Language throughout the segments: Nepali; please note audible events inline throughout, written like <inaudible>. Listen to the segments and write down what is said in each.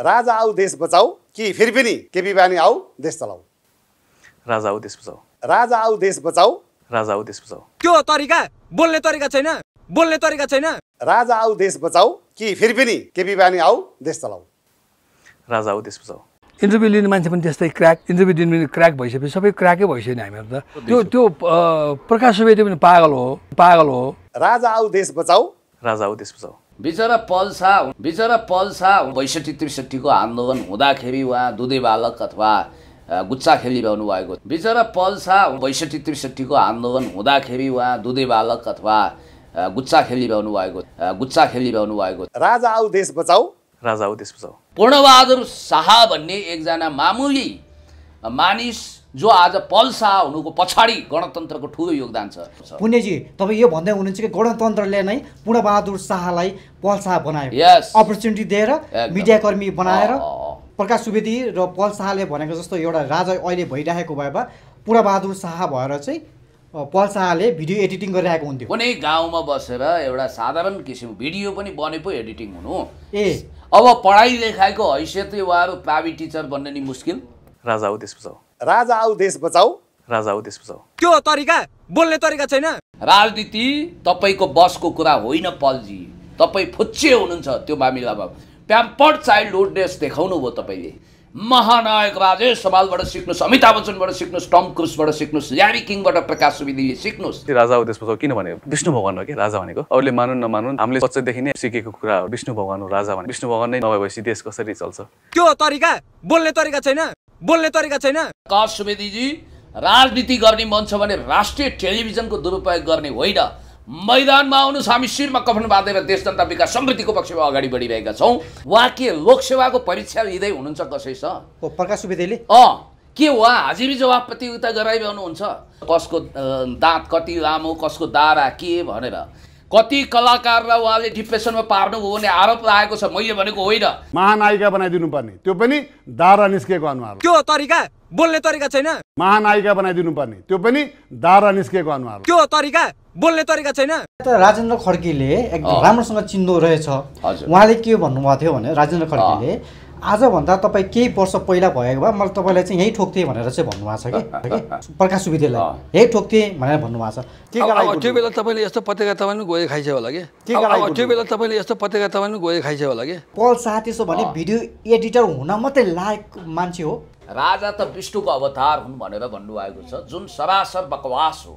राजा आऊ देश बचाऊ कि फेरि पनि केपी बानी आऊ देश चलाऊ राजा आऊ देश बचाऊ राजा आऊ देश बचाऊ राजा आऊ देश बचाऊ त्यो तरिका बोल्ने तरिका छैन बोल्ने तरिका छैन राजा आऊ देश बचाऊ कि फेरि पनि केपी बानी आऊ देश चलाऊ राजा आऊ देश बचाऊ इन्टरभ्यू लिने मान्छे पनि त्यस्तै क्र्याक इन्टरभ्यू दिनु पनि क्र्याक भइसक्यो सबै क्र्याकै भइसक्यो नि हामीहरू त त्यो त्यो प्रकाश सुवेदी पनि पागल हो पागल हो राजा आऊ देश बचाऊ राजा आऊ देश बचाऊ बिचरा पल्सा बिचरा पल्सा बैसठी त्रिसठीको आन्दोलन हुँदाखेरि उहाँ दुधे बालक अथवा गुच्चा खेलिरहनु भएको बिचरा पल्सा बैसठी त्रिसठीको आन्दोलन हुँदाखेरि उहाँ दुधे बालक अथवा गुच्चा खेलिरहनु भएको गुच्चा खेलिरहनु भएको राजा आऊ देश बचाऊ राजा आऊ देश बचाऊ पूर्णबहादुर शाह भन्ने एकजना मामुली मानिस जो आज पल्सा हुनुको पछाडि गणतन्त्रको ठुलो योगदान छ पुण्यजी तपाईँ यो भन्दै हुनुहुन्छ कि गणतन्त्रले नै पूर्णबहादुर शाहलाई पल्सा बनायो yes. अपर्च्युनिटी दिएर मिडियाकर्मी बनाएर oh, oh, oh. प्रकाश सुवेदी र पल शाहले भनेको जस्तो एउटा राजा अहिले भइरहेको भए भए पूर्णबहादुर शाह भएर चाहिँ पल शाहले भिडियो एडिटिङ गरिरहेको हुन्थ्यो कुनै गाउँमा बसेर एउटा साधारण किसिमको भिडियो पनि बने पो एडिटिङ हुनु ए अब पढाइ लेखाइको हैसियतले उहाँहरू प्राइभेट टिचर बन्ने नि मुस्किल राजा आऊ देश बचाऊ राजा आऊ देश बचाऊ राजा आऊ देश बचाऊ त्यो तरिका बोल्ने तरिका छैन राजनीति तपाईँको बसको कुरा होइन पलजी तपाईँ फुच्चे हुनुहुन्छ त्यो मामिलामा प्याम्पर्ड चाइल्डहुडनेस देखाउनु भयो तपाईँले महानायक राजेश सवालबाट सिक्नुहोस् अमिताभ बच्चनबाट सिक्नुहोस् टम क्रुसबाट सिक्नुहोस् ल्यारी किङबाट प्रकाश सुविदीले सिक्नुहोस् राजा देश बचाउ किनभने विष्णु भगवान हो कि राजा भनेको अरूले मानुन् नमानुन् हामीले बच्चादेखि नै सिकेको कुरा हो विष्णु भगवान हो राजा भने विष्णु भगवान नै नभएपछि देश कसरी चल्छ त्यो तरिका बोल्ने तरिका छैन बोल्ने तरिका छैन प्रकाश सुवेदीजी राजनीति गर्ने मन छ भने राष्ट्रिय टेलिभिजनको दुरुपयोग गर्ने होइन मैदानमा आउनुहोस् हामी शिरमा कफन बाँधेर देश जनता विकास समृद्धिको पक्षमा अगाडि बढिरहेका छौँ उहाँ के लोकसेवाको परीक्षा लिँदै हुनुहुन्छ कसै कसैसँग प्रकाश सुवेदीले अँ के उहाँ हाजिरी जवाब प्रतियोगिता गराइरहनुहुन्छ कसको दाँत कति लामो कसको दारा के भनेर कति कलाकारलाई उहाँले डिप्रेसनमा पार्नुभयो भने आरोप लागेको छ मैले भनेको होइन महानायिका बनाइदिनु पर्ने त्यो पनि दारा निस्केको अनुहार त्यो तरिका बोल्ने तरिका छैन महानायिका बनाइदिनु पर्ने त्यो पनि दारा निस्केको अनुहार त्यो तरिका बोल्ने तरिका छैन राजेन्द्र खड्कीले एकदम राम्रोसँग चिन्दो रहेछ उहाँले के भन्नुभएको थियो भने राजेन्द्र खड्कीले आजभन्दा तपाईँ केही वर्ष पहिला भएको भए मैले तपाईँलाई चाहिँ यहीँ ठोक्थेँ भनेर चाहिँ भन्नुभएको छ कि प्रकाश सुविदेलाई यहीँ ठोक्थेँ भनेर भन्नुभएको छ त्यो बेला तपाईँले यस्तो पत्रिका तपाईँ पनि गएर खाइसक्यो होला कि त्यो बेला तपाईँले यस्तो पत्रिका तपाईँ पनि गएर खाइसक्यो होला कि पल साह त्यसो भने भिडियो एडिटर हुन मात्रै लायक मान्छे हो राजा त विष्णुको अवतार हुन् भनेर भन्नुभएको छ जुन सरासर बकवास हो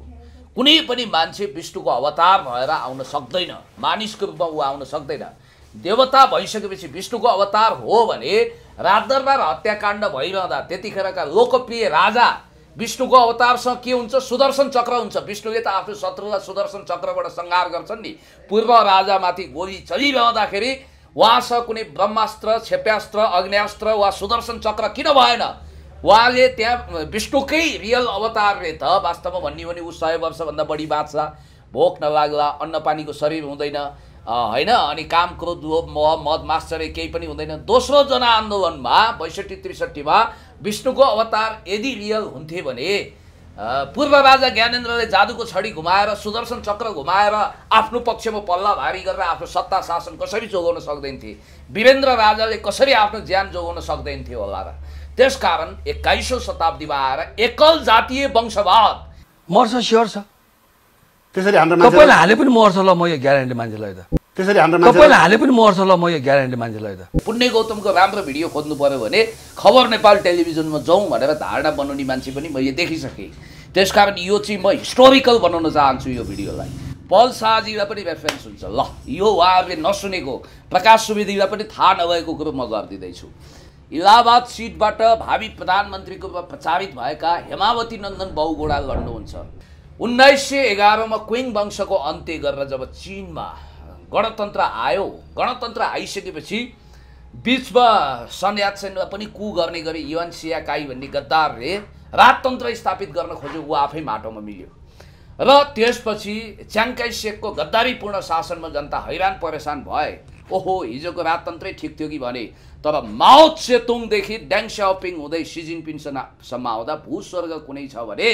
कुनै पनि मान्छे विष्णुको अवतार भएर आउन सक्दैन मानिसको रूपमा ऊ आउन सक्दैन देवता भइसकेपछि विष्णुको अवतार हो भने राजदरबार हत्याकाण्ड भइरहँदा त्यतिखेरका लोकप्रिय राजा विष्णुको अवतारसँग के हुन्छ सुदर्शन चक्र हुन्छ विष्णुले त आफ्नो शत्रुलाई सुदर्शन चक्रबाट सङ्घार गर्छन् नि पूर्व राजामाथि गोली चलिरहँदाखेरि उहाँसँग कुनै ब्रह्मास्त्र क्षेप्यास्त्र अग्न्यास्त्र वा सुदर्शन चक्र किन भएन उहाँले त्यहाँ विष्णुकै रियल अवतारले त वास्तवमा भन्ने भने ऊ सय वर्षभन्दा बढी बाँच्छ भोक नलाग्ला अन्नपानीको शरीर हुँदैन होइन अनि काम क्रोध मह मद मास्टरे केही पनि हुँदैन दोस्रो जनआन्दोलनमा बैसठी त्रिसठीमा विष्णुको अवतार यदि रियल हुन्थे भने पूर्व राजा ज्ञानेन्द्रले जादुको छडी घुमाएर सुदर्शन चक्र घुमाएर आफ्नो पक्षमा पल्ला भारी गरेर आफ्नो सत्ता शासन कसरी जोगाउन सक्दैन थिए वीरेन्द्र राजाले कसरी आफ्नो ज्यान जोगाउन सक्दैन थियो होला र त्यस कारण एक्काइसौँ शताब्दीमा आएर एकल जातीय वंशवाद मर्छ स्योर छ त्यसरी हाम्रो हाले पनि मर्छ ल म यो ग्यारेन्टी मान्छेलाई त त्यसरी हाम्रो तपाईँलाई हाले पनि मर्छ ल म यो ग्यारेन्टी मान्छेलाई त पुण्य गौतमको राम्रो भिडियो खोज्नु पऱ्यो भने खबर नेपाल टेलिभिजनमा जाउँ भनेर धारणा बनाउने मान्छे पनि मैले देखिसकेँ त्यस कारण यो चाहिँ म हिस्टोरिकल बनाउन चाहन्छु यो भिडियोलाई पल शाहजीलाई पनि रेफरेन्स हुन्छ ल यो उहाँहरूले नसुनेको प्रकाश सुविधीलाई पनि थाहा नभएको कुरो म गरिदिँदैछु इलाहाबाद सिटबाट भावी प्रधानमन्त्रीको रूपमा प्रचारित भएका हेमावती नन्दन बहुगोडा लड्नुहुन्छ उन्नाइस सय एघारमा क्विङ वंशको अन्त्य गरेर जब चिनमा गणतन्त्र आयो गणतन्त्र आइसकेपछि बिचमा सन यात्सेनमा पनि कु गर्ने गरी युवान काई भन्ने गद्दारले राजतन्त्र स्थापित गर्न खोज्यो ऊ आफै माटोमा मिल्यो र त्यसपछि च्याङकाई सेकको गद्दारीपूर्ण शासनमा जनता हैरान परेसान भए ओहो हिजोको राजतन्त्रै ठिक थियो कि भने तर माओ सेतुङदेखि ड्याङ स्यापिङ हुँदै सिजिनपिङसम्म आउँदा भू स्वर्ग कुनै छ भने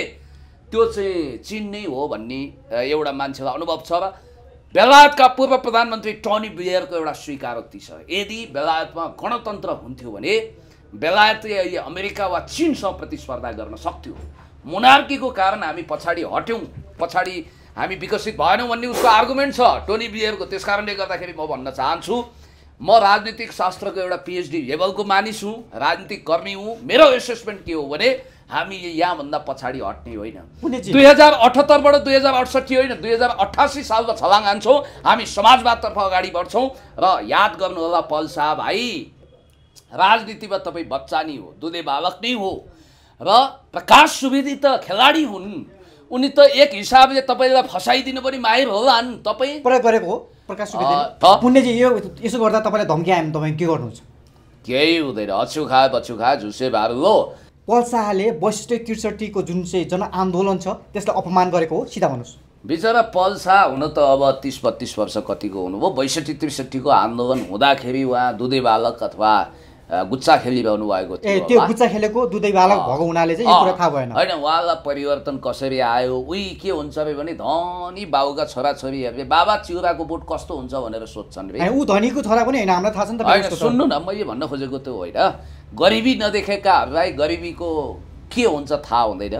त्यो चाहिँ चिन नै हो भन्ने एउटा मान्छेलाई अनुभव छ र बेलायतका पूर्व प्रधानमन्त्री टनी ब्लेयरको एउटा स्वीकारोक्ति छ यदि बेलायतमा गणतन्त्र हुन्थ्यो भने बेलायत अमेरिका वा चिनसँग प्रतिस्पर्धा गर्न सक्थ्यो मुनार्कीको कारण हामी पछाडि हट्यौँ पछाडि हामी विकसित भएनौँ भन्ने उसको आर्गुमेन्ट छ टोनी ब्लेयरको त्यस कारणले गर्दाखेरि म भन्न चाहन्छु म राजनीतिक शास्त्रको एउटा पिएचडी लेभलको मानिस हुँ राजनीतिक कर्मी हुँ मेरो एसेसमेन्ट के हो भने हामी यहाँभन्दा पछाडि हट्ने होइन दुई हजार अठहत्तरबाट दुई हजार अठसट्ठी होइन दुई हजार अठासी सालको छलाङ हान्छौँ हामी समाजवादतर्फ अगाडि बढ्छौँ र याद गर्नुहोला पल शाह भाइ राजनीतिमा तपाईँ बच्चा नै हो दुधे बालक नै हो र प्रकाश सुवेदी त खेलाडी हुन् उनी त एक हिसाबले तपाईँलाई फसाइदिनु पनि माहिर होलान् तपाईँ परेको हो प्रकाश पुण्यजी यो यसो गर्दा तपाईँलाई धम्की आयो के गर्नुहुन्छ केही हुँदैन अछु खा झुसे भार लो शाहले वैशिष्ट्य त्रिसठीको जुन चाहिँ जनआन्दोलन छ त्यसलाई अपमान गरेको हो सिधा भन्नुहोस् बिचरा शाह हुन त अब तिस बत्तिस वर्ष कतिको हुनुभयो बैसठी त्रिसठीको आन्दोलन हुँदाखेरि उहाँ दुधे बालक अथवा गुच्चा खेलिरहनु भएको थियो ए त्यो गुच्चा खेलेको दुधै बालक भएको हुनाले चाहिँ यो कुरा थाहा भएन होइन उहाँलाई परिवर्तन कसरी आयो उही के हुन्छ अरे भने धनी बाबुका छोराछोरीहरूले बाबा चिउराको बोट कस्तो हुन्छ भनेर सोध्छन् ऊ धनीको छोरा पनि होइन हामीलाई थाहा छ नि त सुन्नु न मैले भन्न खोजेको त्यो होइन गरिबी नदेखेकाहरूलाई गरिबीको के हुन्छ थाहा हुँदैन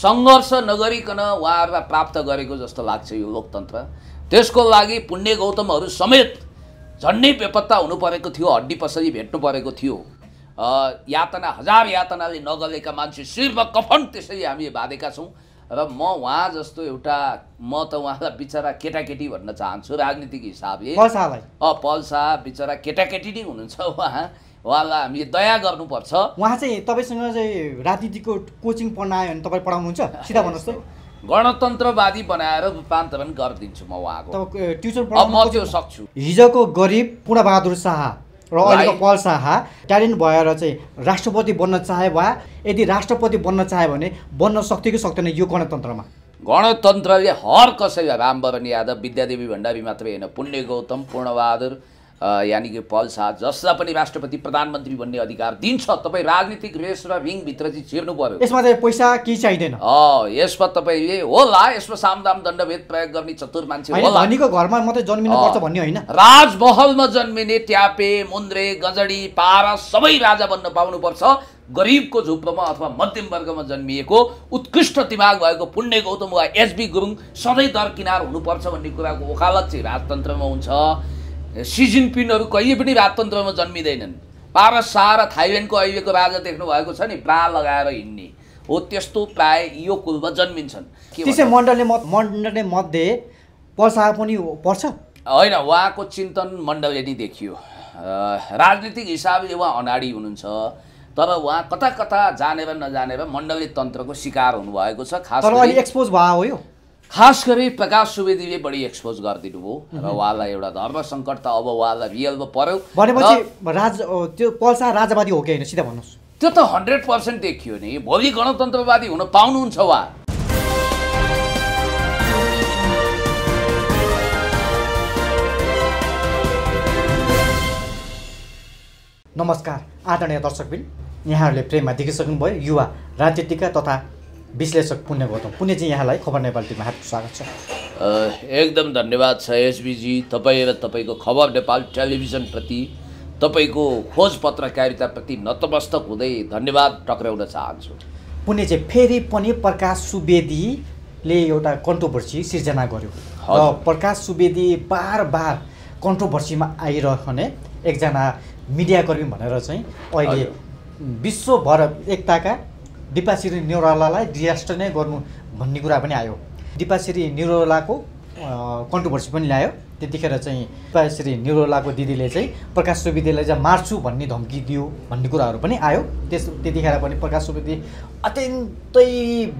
सङ्घर्ष नगरिकन उहाँहरूलाई प्राप्त गरेको जस्तो लाग्छ यो लोकतन्त्र त्यसको लागि पुण्य गौतमहरू समेत झन्डै बेपत्ता हुनु परेको थियो हड्डी पसरी भेट्नु परेको थियो यातना हजार यातनाले नगलेका मान्छे शिरमा कफन त्यसरी हामीले बाँधेका छौँ र म उहाँ जस्तो एउटा म त उहाँलाई बिचरा केटाकेटी भन्न चाहन्छु राजनीतिक हिसाबले पल्सा बिचरा केटाकेटी नै हुनुहुन्छ उहाँ उहाँलाई हामीले दया गर्नुपर्छ उहाँ चाहिँ तपाईँसँग चाहिँ राजनीतिको कोचिङ पढ्न आयो भने तपाईँ पढाउनुहुन्छ सिधा <laughs> भन्नुहोस् त गणतन्त्रवादी बनाएर रूपान्तरण गरिदिन्छु म उहाँको ट्युसन म त्यो सक्छु हिजोको गरिब पूर्णबहादुर शाह र अहिलेको पल शाह ट्यालेन्ट भएर चाहिँ राष्ट्रपति बन्न चाहे वा यदि राष्ट्रपति बन्न चाहे भने बन्न सक्थ्यो कि सक्दैन यो गणतन्त्रमा गणतन्त्रले हर कसैलाई रामवरण यादव विद्यादेवी भण्डारी मात्रै होइन पुण्य गौतम पूर्णबहादुर यानि कि पल शाह जसलाई पनि राष्ट्रपति प्रधानमन्त्री भन्ने अधिकार दिन्छ तपाईँ राजनीतिक रेस र रिङभित्र चाहिँ छिर्नु पऱ्यो यसमा चाहिँ पैसा केही चाहिँदैन यसमा तपाईँले होला यसमा सामदाम दण्डभेद प्रयोग गर्ने चतुर मान्छे होला घरमा मात्रै जन्मिनु पर्छ भन्ने होइन राजमहलमा जन्मिने ट्यापे मुन्द्रे गजडी पारा सबै राजा बन्न पाउनुपर्छ गरिबको झुप्रोमा अथवा मध्यम वर्गमा जन्मिएको उत्कृष्ट दिमाग भएको पुण्य गौतम वा एसबी गुरुङ सधैँ दर किनार हुनुपर्छ भन्ने कुराको ओखालत चाहिँ राजतन्त्रमा हुन्छ सिजिनपिनहरू कहिले पनि राजतन्त्रमा जन्मिँदैनन् पार र थाइल्यान्डको अहिलेको राजा देख्नु भएको छ नि प्रा लगाएर हिँड्ने हो त्यस्तो प्राय यो कुलमा जन्मिन्छन् त्यसै मण्डलले मत मण्डलले मध्ये पर्सा पनि पर्छ होइन उहाँको चिन्तन मण्डलले नै देखियो राजनीतिक हिसाबले उहाँ अडाडी हुनुहुन्छ तर उहाँ कता कता जानेर नजानेर मण्डली तन्त्रको शिकार हुनुभएको छ खास एक्सपोज भयो खास गरी प्रकाश सुवेदीले बढी एक्सपोज गरिदिनु भयो र उहाँलाई एउटा धर्म सङ्कट त अब उहाँलाई रियलमा पर्यो भनेपछि राज त्यो पल्सा राजावादी हो कि होइन सिधा भन्नुहोस् त्यो त हन्ड्रेड पर्सेन्ट देखियो नि भोलि गणतन्त्रवादी हुन पाउनुहुन्छ उहाँ नमस्कार आदरणीय दर्शकबिन यहाँहरूले प्रेममा देखिसक्नुभयो युवा राजनीतिका तथा विश्लेषक पुण्य गौतम पुण्य यहाँलाई खबर नेपाल टिभीमा हार्दिक स्वागत छ एकदम धन्यवाद छ एसबिजी तपाईँ र तपाईँको खबर नेपाल टेलिभिजनप्रति तपाईँको खोज पत्रकारिताप्रति नतमस्तक हुँदै धन्यवाद टक्राउन चाहन्छु पुण्य चाहिँ फेरि पनि प्रकाश सुवेदीले एउटा कन्ट्रोभर्सी सिर्जना गर्यो प्रकाश सुवेदी बार बार कन्ट्रोभर्सीमा आइरहने एकजना मिडियाकर्मी भनेर चाहिँ अहिले विश्वभर एकताका दिपाश्री निरौलालाई डिजास्टर नै गर्नु भन्ने कुरा पनि आयो दिपाश्री निरौलाको कन्ट्रोभर्सी पनि ल्यायो त्यतिखेर चाहिँ दिपाश्री निरौलाको दिदीले चाहिँ प्रकाश सुवेदीलाई चाहिँ मार्छु भन्ने धम्की दियो भन्ने कुराहरू पनि आयो त्यस त्यतिखेर पनि प्रकाश सुवेदी अत्यन्तै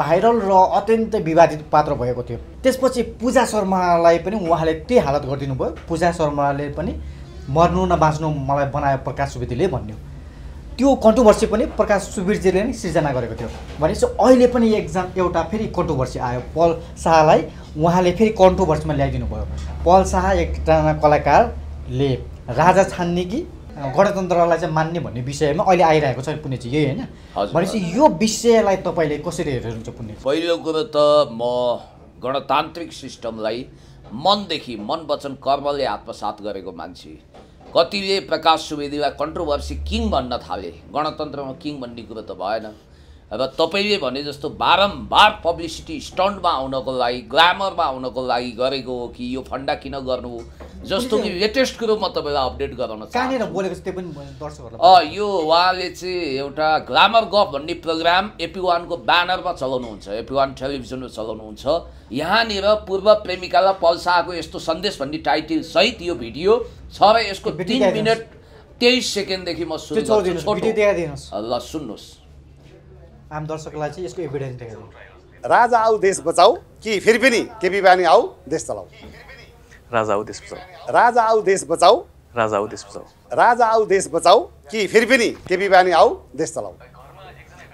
भाइरल र अत्यन्तै विवादित पात्र भएको थियो त्यसपछि पूजा शर्मालाई पनि उहाँले त्यही हालत गरिदिनु भयो पूजा शर्माले पनि मर्नु न बाँच्नु मलाई बनायो प्रकाश सुवेदीले भन्यो त्यो कन्ट्रोभर्सी पनि प्रकाश सुवीरजीले नै सिर्जना गरेको थियो भनेपछि अहिले पनि एक्जाम एउटा फेरि कन्ट्रोभर्सी आयो पल शाहलाई उहाँले फेरि कन्ट्रोभर्सीमा ल्याइदिनु भयो पल शाह एकजना कलाकारले राजा छान्ने कि गणतन्त्रलाई चाहिँ मान्ने भन्ने विषयमा अहिले आइरहेको छ पुण्यजी यही होइन भनेपछि यो विषयलाई तपाईँले कसरी हेर्नुहुन्छ पुण्य पहिलो कुरो त म गणतान्त्रिक सिस्टमलाई मनदेखि मन वचन कर्मले आत्मसात गरेको मान्छे कतिले प्रकाश सुवेदीलाई कन्ट्रोभर्सी किङ भन्न थाले गणतन्त्रमा किङ भन्ने कुरो त भएन अब तपाईँले भने जस्तो बारम्बार पब्लिसिटी स्टन्टमा आउनको लागि ग्ल्यामरमा आउनको लागि गरेको हो कि यो फन्डा किन गर्नु हो जस्तो कि लेटेस्ट कुरो म तपाईँलाई अपडेट गराउन यो उहाँले चाहिँ एउटा ग्ल्यामर गफ भन्ने प्रोग्राम एपी वानको ब्यानरमा चलाउनुहुन्छ एपी वान टेलिभिजनमा चलाउनुहुन्छ यहाँनिर पूर्व प्रेमिकालाई पल्साको यस्तो सन्देश भन्ने टाइटल सहित यो भिडियो छ र यसको तिन मिनट तेइस सेकेन्डदेखि म सुन्छु ल सुन्नुहोस् आम दर्शकलाई चाहिँ यसको एभिडेन्स देखाउनु राजा आऊ देश बचाऊ कि फेरि पनि केपी बानी आऊ देश चलाऊ राजा आऊ देश बचाऊ राजा आऊ देश बचाऊ राजा आऊ देश बचाऊ राजा आऊ देश बचाऊ कि फेरि पनि केपी बानी आऊ देश चलाऊ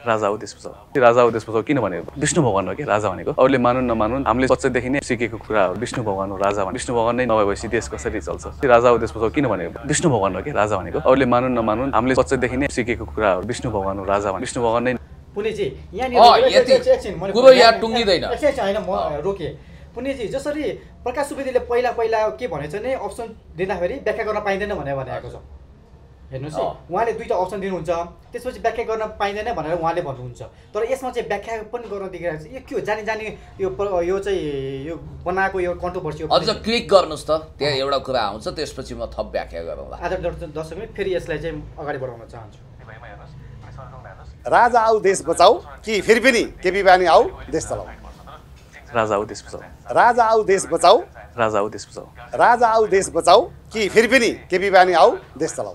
राजा आऊ देश बचाऊ राजा आऊ देश बचाऊ भनेको विष्णु भगवान् हो कि राजा भनेको अरूले मानु नमानुन् हामीले बच्चादेखि नै सिकेको कुरा हो विष्णु भगवान् हो राजा भने विष्णु भगवान् नै नभएपछि देश कसरी चल्छ राजा आऊ देश बचाऊ भनेको विष्णु भगवान् हो कि राजा भनेको अरूले मानु नमानुन् हामीले बच्चादेखि नै सिकेको कुरा हो विष्णु भगवान् हो राजा भने विष्णु भगवान् नै पुनेजी यहाँनिर कुरो यहाँ टुङ्गिँदैन होइन म रोकेँ पुनेजी जसरी प्रकाश सुवेदीले पहिला पहिला के भनेछ नि अप्सन दिँदाखेरि व्याख्या गर्न पाइँदैन भनेर भनेको छ हेर्नुहोस् है उहाँले दुईवटा अप्सन दिनुहुन्छ त्यसपछि व्याख्या गर्न पाइँदैन भनेर उहाँले भन्नुहुन्छ तर यसमा चाहिँ व्याख्या पनि गर्न देखिरहेको छ यो के हो जानी जानी यो यो चाहिँ यो बनाएको यो कन्ट्रोभर्सी अझ क्लिक गर्नुहोस् त त्यहाँ एउटा कुरा आउँछ त्यसपछि म थप व्याख्या गरौँला आज दर्शकले फेरि यसलाई चाहिँ अगाडि बढाउन चाहन्छु राजा आऊ देश बचाऊ कि फेरि पनि केपी बानी आऊ देश चलाऊ राजा आऊ देश बचाऊ राजा आऊ देश बचाऊ राजा आऊ देश बचाऊ राजा आऊ देश बचाऊ कि फेरि पनि केपी बानी आऊ देश चलाऊ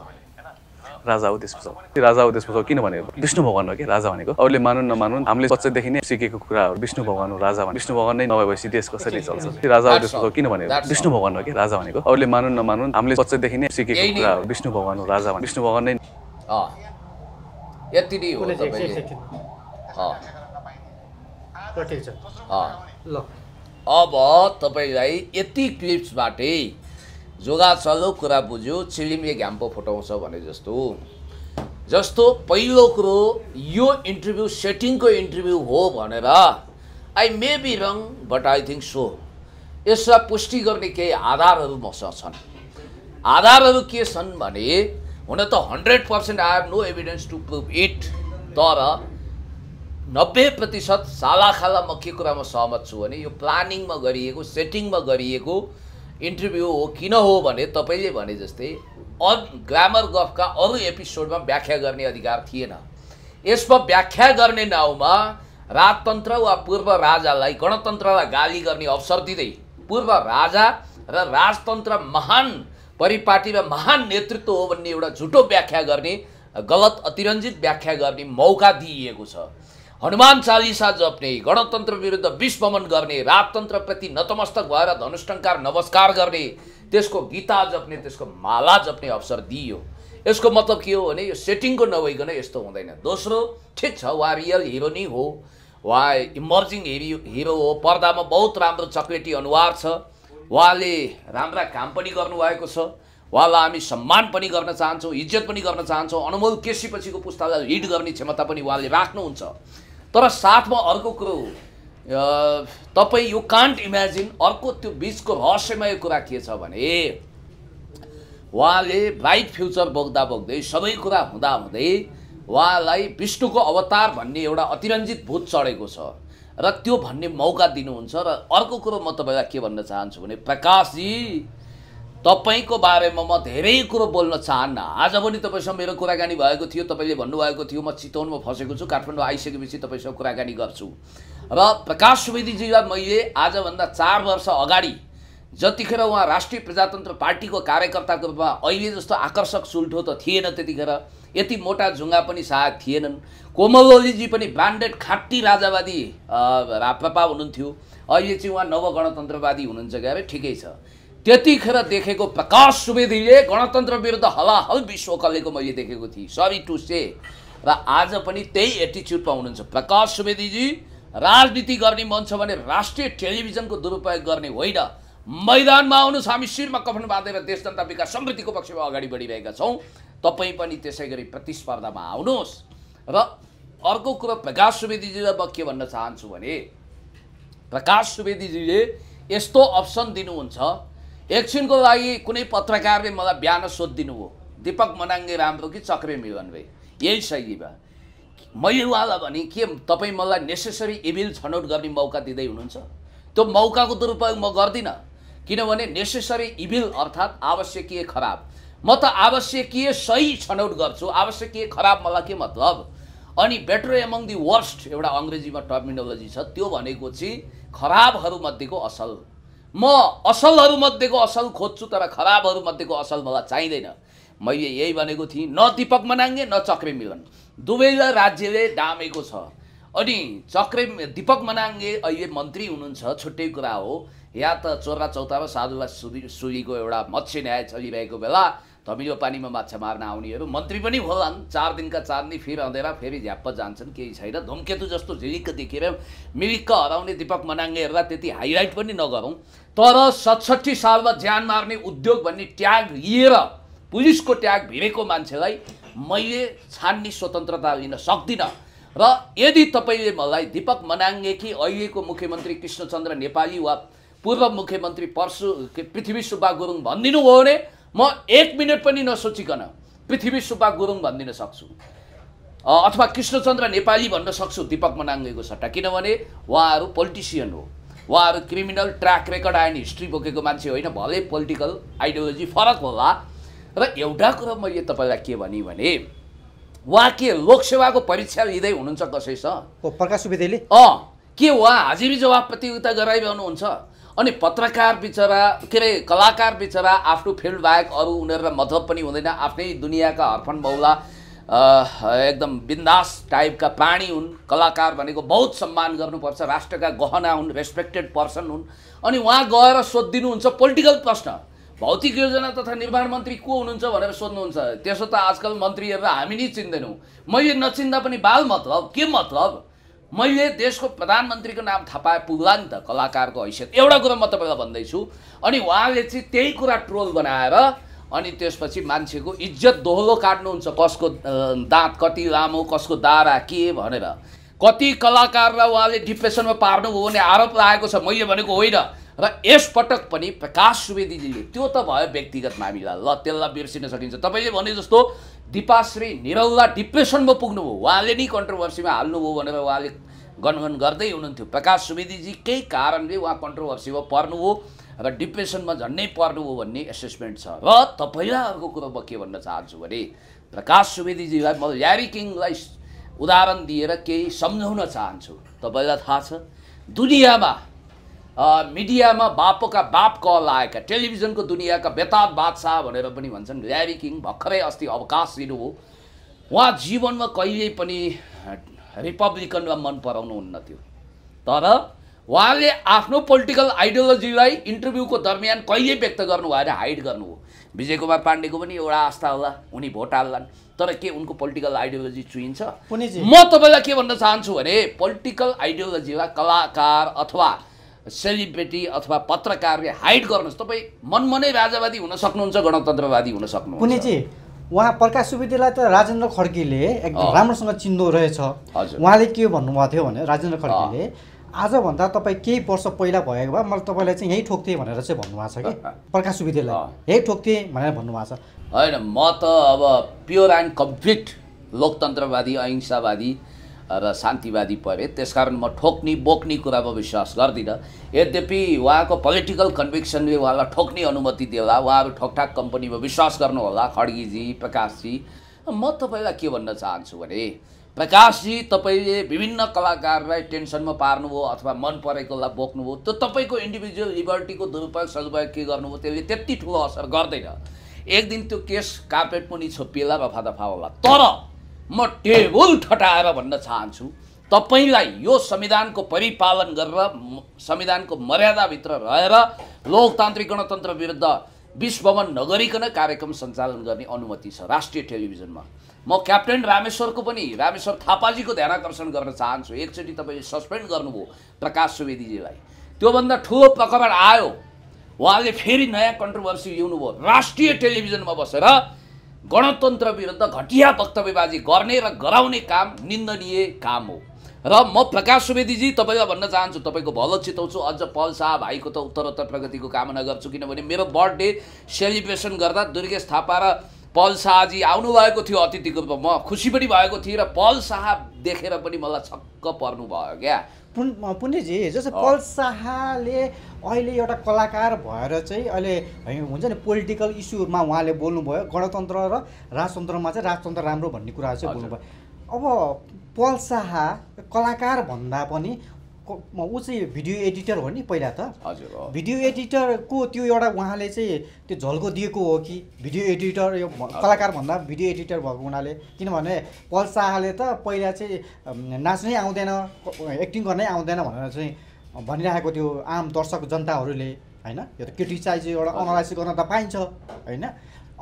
राजा हो देश बचाऊ राजा हो देश बचाऊ किन भनेको विष्णु भगवान हो कि राजा भनेको अरूले मानौँ नमानुन् हामीले बच्चादेखि नै सिकेको कुरा हो विष्णु भगवान हो राजा भने विष्णु भगवान नै नभएपछि देश कसरी चल्छ राजा हो देश बचाऊ किन भनेको विष्णु भगवान हो कि राजा भनेको अरूले मानौँ नमानुन् हामीले बच्चादेखि नै सिकेको कुरा हो विष्णु भगवान हो राजा भने विष्णु भगवान नै यति नै हो तपाईँले अब तपाईँलाई यति क्लिप्सबाटै जोगाचलो कुरा बुझ्यो चिलिमे घ्याम्पो फुटाउँछ भने जस्तो जस्तो पहिलो कुरो यो इन्टरभ्यू सेटिङको इन्टरभ्यू हो भनेर I may be wrong but I think so यसलाई पुष्टि गर्ने केही आधारहरू मसँग छन् आधारहरू के छन् भने हुन त hundred percent I have no evidence to prove it तर नब्बे प्रतिशत सालाखाला म के कुरामा सहमत छु भने यो प्लानिङमा गरिएको सेटिङमा गरिएको इन्टरभ्यू हो किन हो भने तपाईँले भने जस्तै अन ग्रामर गफका अरू एपिसोडमा व्याख्या गर्ने अधिकार थिएन यसमा व्याख्या गर्ने नाउँमा राजतन्त्र वा पूर्व राजालाई गणतन्त्रलाई गाली गर्ने अवसर दिँदै पूर्व राजा र राजतन्त्र महान परिपाटीमा महान नेतृत्व हो भन्ने एउटा झुटो व्याख्या गर्ने गलत अतिरञ्जित व्याख्या गर्ने मौका दिइएको छ हनुमान चालिसा जप्ने गणतन्त्र विरुद्ध विश्वमन गर्ने राजतन्त्रप्रति नतमस्तक भएर धनुष्टङ्कार नमस्कार गर्ने त्यसको गीता जप्ने त्यसको माला जप्ने अवसर दिइयो यसको मतलब के हो भने यो सेटिङको नभइकन यस्तो हुँदैन दोस्रो ठिक छ उहाँ रियल हिरो नै हो उहाँ इमर्जिङ हिरो हिरो हो पर्दामा बहुत राम्रो चक्लेटी अनुहार छ उहाँले राम्रा काम पनि गर्नुभएको छ उहाँलाई हामी सम्मान पनि गर्न चाहन्छौँ इज्जत पनि गर्न चाहन्छौँ अनुमोल केसी पछिको पुस्तालाई हिट गर्ने क्षमता पनि उहाँले राख्नुहुन्छ तर साथमा अर्को कुरो तपाईँ यो कान्ट इमेजिन अर्को त्यो बिचको रहस्यमय कुरा के छ भने उहाँले ब्राइट फ्युचर बोक्दा बोक्दै सबै कुरा हुँदा हुँदै उहाँलाई विष्णुको अवतार भन्ने एउटा अतिरञ्जित भूत चढेको छ र त्यो भन्ने मौका दिनुहुन्छ र अर्को कुरो म तपाईँलाई के भन्न चाहन्छु भने प्रकाशजी तपाईँको बारेमा म धेरै कुरो बोल्न चाहन्न आज पनि तपाईँसँग मेरो कुराकानी भएको थियो तपाईँले भन्नुभएको थियो म चितवनमा फँसेको छु काठमाडौँ आइसकेपछि तपाईँसँग कुराकानी गर्छु र प्रकाश सुवेदीजीलाई मैले आजभन्दा चार वर्ष अगाडि जतिखेर उहाँ राष्ट्रिय प्रजातन्त्र पार्टीको कार्यकर्ताको रूपमा अहिले जस्तो आकर्षक सुल्ठो त थिएन त्यतिखेर यति मोटा झुङ्गा पनि सायद थिएनन् ओलीजी पनि ब्रान्डेड खाँटी राजावादी राप्रपा हुनुहुन्थ्यो अहिले चाहिँ उहाँ नवगणतन्त्रवादी हुनुहुन्छ क्या अरे ठिकै छ त्यतिखेर देखेको प्रकाश सुवेदीले गणतन्त्र विरुद्ध हलाहल विश्व कलेको मैले देखेको थिएँ सरी टु से र आज पनि त्यही एटिच्युडमा हुनुहुन्छ प्रकाश सुवेदीजी राजनीति गर्ने मन छ भने राष्ट्रिय टेलिभिजनको दुरुपयोग गर्ने होइन मैदानमा आउनुहोस् हामी शिरमा कफन बाँधेर देश जनता विकास समृद्धिको पक्षमा अगाडि बढिरहेका छौँ तपाईँ पनि त्यसै गरी प्रतिस्पर्धामा आउनुहोस् र अर्को कुरो प्रकाश सुवेदीजीलाई म के भन्न चाहन्छु भने प्रकाश सुवेदीजीले यस्तो अप्सन दिनुहुन्छ एकछिनको लागि कुनै पत्रकारले मलाई बिहान सोधिदिनु हो दिपक मनाङ्गे राम्रो कि चक्रे मिलन भए यही शैलीमा मैले उहाँलाई भने के तपाईँ मलाई नेसेसरी इभिल छनौट गर्ने मौका दिँदै हुनुहुन्छ त्यो मौकाको दुरुपयोग म गर्दिनँ किनभने नेसेसरी इभिल अर्थात् आवश्यकीय खराब म त आवश्यकीय सही छनौट गर्छु आवश्यकीय खराब मलाई के मतलब अनि बेटर एमङ दि वर्स्ट एउटा अङ्ग्रेजीमा टर्मिनोलोजी छ त्यो भनेको चाहिँ खराबहरूमध्येको असल म असलहरूमध्येको असल खोज्छु तर खराबहरूमध्येको असल मलाई चाहिँदैन मैले यही भनेको थिएँ न दिपक मनाङ्गे न चक्रे मिलन दुवैलाई राज्यले दामेको छ अनि चक्रे दिपक मनाङ्गे अहिले मन्त्री हुनुहुन्छ छुट्टै कुरा हो या त चोरा चौतारा साधुलाई सुरी सुईको एउटा मत्स्य न्याय चलिरहेको बेला धमिलो पानीमा माछा मार्न आउनेहरू मन्त्री पनि होलान् चार दिनका चाँदनी फेरि अँधेर फेरि झ्याप्प जान्छन् केही छैन धुमकेतु जस्तो झिलिक्क देखेर मिरिक्क हराउने दिपक मनाङ्गेहरूलाई त्यति हाइलाइट पनि नगरौँ तर सतसट्ठी सालमा ज्यान मार्ने उद्योग भन्ने ट्याग लिएर पुलिसको ट्याग भिरेको मान्छेलाई मैले छान्ने स्वतन्त्रता लिन सक्दिनँ र यदि तपाईँले मलाई दिपक मनाङ्गे कि अहिलेको मुख्यमन्त्री कृष्णचन्द्र नेपाली वा पूर्व मुख्यमन्त्री पर्सु पृथ्वी सुब्बा गुरुङ भनिदिनु हो भने म एक मिनट पनि नसोचिकन पृथ्वी सुब्बा गुरुङ भनिदिन सक्छु अथवा कृष्णचन्द्र नेपाली भन्न सक्छु दिपक मनाङ्गेको सट्टा किनभने उहाँहरू पोलिटिसियन हो उहाँहरू criminal track record and history बोकेको मान्छे होइन भले पोलिटिकल आइडियोलोजी फरक होला र एउटा कुरो मैले तपाईँलाई के भने भने उहाँ के लोकसेवाको परीक्षा लिँदै हुनुहुन्छ कसैसँग प्रकाश सुवेदीले अँ के उहाँ हाजिरी जवाब प्रतियोगिता गराइरहनुहुन्छ अनि पत्रकार बिचरा के अरे कलाकार बिचरा आफ्नो फिल्ड बाहेक अरू उनीहरूलाई मतलब पनि हुँदैन आफ्नै दुनियाँका हर्फन बौला एकदम बिन्दास टाइपका प्राणी हुन् कलाकार भनेको बहुत सम्मान गर्नुपर्छ राष्ट्रका गहना हुन् रेस्पेक्टेड पर्सन हुन् अनि उहाँ गएर सोधिदिनुहुन्छ पोलिटिकल प्रश्न भौतिक योजना तथा निर्माण मन्त्री को हुनुहुन्छ भनेर सोध्नुहुन्छ त्यसो त आजकल मन्त्रीहरू हामी नै चिन्दैनौँ मैले नचिन्दा पनि बाल मतलब के मतलब मैले देशको प्रधानमन्त्रीको नाम थाहा पुग्ला नि त कलाकारको हैसियत एउटा कुरा म तपाईँलाई भन्दैछु अनि उहाँले चाहिँ त्यही कुरा ट्रोल बनाएर अनि त्यसपछि मान्छेको इज्जत दोहोलो काट्नुहुन्छ कसको दाँत कति लामो कसको दारा के भनेर कति कलाकारलाई उहाँले डिप्रेसनमा पार्नुभयो भने आरोप लागेको छ मैले भनेको होइन र यसपटक पनि प्रकाश सुवेदीजीले त्यो त भयो व्यक्तिगत मामिला ल त्यसलाई बिर्सिन सकिन्छ तपाईँले भने जस्तो दिपाश्री निरौला डिप्रेसनमा पुग्नुभयो उहाँले नै कन्ट्रोभर्सीमा हाल्नुभयो भनेर उहाँले गनगन गर्दै हुनुहुन्थ्यो प्रकाश सुवेदीजी केही कारणले उहाँ कन्ट्रोभर्सीमा पर्नुभयो र डिप्रेसनमा झन्डै पर्नुभयो भन्ने एसेसमेन्ट छ र तपाईँलाई अर्को कुरो म के भन्न चाहन्छु भने प्रकाश सुवेदीजीलाई म ल्यारी किङलाई उदाहरण दिएर केही सम्झाउन चाहन्छु तपाईँलाई थाहा छ दुनियाँमा मिडियामा बापका बाप कल आएका टेलिभिजनको दुनियाँका बेताब बादशाह भनेर पनि भन्छन् ल्यारी किङ भर्खरै अस्ति अवकाश लिनु हो उहाँ जीवनमा कहिल्यै पनि रिपब्लिकनमा मन पराउनु हुन्न थियो तर उहाँले आफ्नो पोलिटिकल आइडियोलोजीलाई इन्टरभ्यूको दरमियान कहिले व्यक्त गर्नु भएर हाइड गर्नु हो विजय कुमार पाण्डेको पनि एउटा आस्था होला उनी भोट हाल्लान् तर के उनको पोलिटिकल आइडियोलोजी चुइन्छ म तपाईँलाई के भन्न चाहन्छु भने पोलिटिकल आइडियोलोजीलाई कलाकार अथवा सेलिब्रेटी अथवा पत्रकारले हाइड गर्नुहोस् तपाईँ मनमनै राजावादी हुन सक्नुहुन्छ गणतन्त्रवादी हुन सक्नुहुन्छ पुनेजी उहाँ प्रकाश सुवेदीलाई त राजेन्द्र खड्कीले एकदम राम्रोसँग चिन्दो रहेछ उहाँले के भन्नुभएको थियो भने राजेन्द्र खड्कीले आजभन्दा तपाईँ केही वर्ष पहिला भएको भए मैले तपाईँलाई चाहिँ यहीँ ठोक्थेँ भनेर चाहिँ भन्नुभएको छ कि प्रकाश सुवेदीलाई यहीँ ठोक्थेँ भनेर भन्नुभएको छ होइन म त अब प्योर एन्ड कम्प्लिट लोकतन्त्रवादी अहिंसावादी र शान्तिवादी परे त्यसकारण म ठोक्ने बोक्ने कुरामा विश्वास गर्दिनँ यद्यपि उहाँको पोलिटिकल कन्भिक्सनले उहाँलाई ठोक्ने अनुमति दिएला उहाँहरू ठोकठाक कम्पनीमा विश्वास गर्नुहोला खड्गीजी प्रकाशजी म तपाईँलाई के भन्न चाहन्छु भने प्रकाशजी तपाईँले विभिन्न कलाकारलाई टेन्सनमा पार्नुभयो अथवा मन परेकोलाई बोक्नुभयो त्यो तपाईँको इन्डिभिजुअल लिबर्टीको दुरुपयोग सदुपयोग के गर्नुभयो त्यसले त्यति ठुलो असर गर्दैन एक दिन त्यो केस कार्पेट पनि छोपिएला रफा दफा होला तर म टेबुल ठटाएर भन्न चाहन्छु तपाईँलाई यो संविधानको परिपालन गरेर संविधानको मर्यादाभित्र रहेर लोकतान्त्रिक गणतन्त्र विरुद्ध विश्वमन नगरिकन कार्यक्रम सञ्चालन गर्ने अनुमति छ राष्ट्रिय टेलिभिजनमा म क्याप्टेन रामेश्वरको पनि रामेश्वर थापाजीको ध्यान आकर्षण गर्न चाहन्छु एकचोटि तपाईँले सस्पेन्ड गर्नुभयो प्रकाश सुवेदीजीलाई त्योभन्दा ठुलो पकड आयो उहाँले फेरि नयाँ कन्ट्रोभर्सी ल्याउनुभयो राष्ट्रिय टेलिभिजनमा बसेर गणतन्त्र विरुद्ध घटिया वक्तव्यबाजी गर्ने र गराउने काम निन्दनीय काम हो र म प्रकाश सुवेदीजी तपाईँलाई भन्न चाहन्छु तपाईँको भलो चिताउँछु अझ पल शाह भाइको त उत्तरोत्तर प्रगतिको कामना गर्छु किनभने मेरो बर्थडे सेलिब्रेसन गर्दा दुर्गेश थापा र पल शाहजी आउनुभएको थियो अतिथिको रूपमा म खुसी पनि भएको थिएँ र पल शाह देखेर पनि मलाई छक्क पर्नुभयो क्या पुन पुण्यजी जस्तो पल शाहले अहिले एउटा कलाकार भएर चाहिँ अहिले हुन्छ नि पोलिटिकल इस्युमा उहाँले बोल्नुभयो गणतन्त्र र राजतन्त्रमा चाहिँ राजतन्त्र राम्रो भन्ने कुरा चाहिँ बोल्नुभयो अब पल शाह कलाकार भन्दा पनि ऊ चाहिँ भिडियो एडिटर हो नि पहिला त हजुर भिडियो एडिटरको त्यो एउटा उहाँले चाहिँ त्यो झल्को दिएको हो कि भिडियो एडिटर यो कलाकार भन्दा भिडियो एडिटर भएको हुनाले किनभने पल शाहले त पहिला चाहिँ नाच्नै आउँदैन एक्टिङ गर्नै आउँदैन भनेर चाहिँ भनिरहेको थियो आम दर्शक जनताहरूले होइन यो त क्रिटिसाइज एउटा अनालाइसिस गर्न त पाइन्छ होइन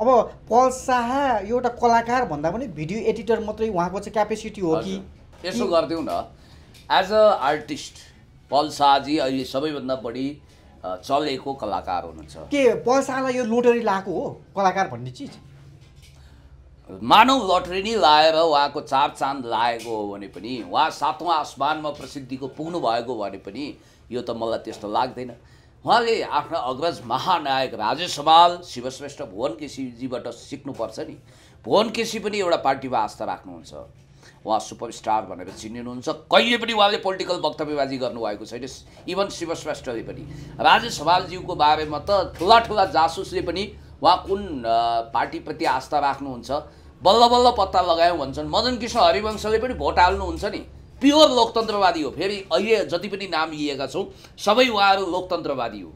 अब पल शाह एउटा कलाकार भन्दा पनि भिडियो एडिटर मात्रै उहाँको चाहिँ क्यापेसिटी हो कि यसो गरिदिउँ न एज अ आर्टिस्ट पल शाहजी अहिले सबैभन्दा बढी चलेको कलाकार हुनुहुन्छ के पल शाहलाई यो लोटरी लाएको हो कलाकार भन्ने चिज मानव लटरी नै लाएर उहाँको चार चाँद लागेको हो भने पनि उहाँ सातौँ आसमानमा प्रसिद्धिको पुग्नु भएको भने पनि यो त मलाई त्यस्तो लाग्दैन उहाँले आफ्ना अग्रज महानायक राजेश हमाल शिवश्रेष्ठ भुवन केसीजीबाट सिक्नुपर्छ नि भुवन केसी पनि एउटा पार्टीमा आस्था राख्नुहुन्छ उहाँ सुपरस्टार भनेर चिनिनुहुन्छ कहिले पनि उहाँले पोलिटिकल वक्तव्यबाजी गर्नुभएको छैन इभन शिवश्रेष्ठले पनि राजेश हवालज्यूको बारेमा त ठुला ठुला जासुसले पनि उहाँ कुन पार्टीप्रति आस्था राख्नुहुन्छ बल्ल बल्ल पत्ता लगायौँ भन्छन् मदन कृष्ण हरिवंशले पनि भोट हाल्नुहुन्छ नि प्योर लोकतन्त्रवादी हो फेरि अहिले जति पनि नाम लिएका छौँ सबै उहाँहरू लोकतन्त्रवादी हो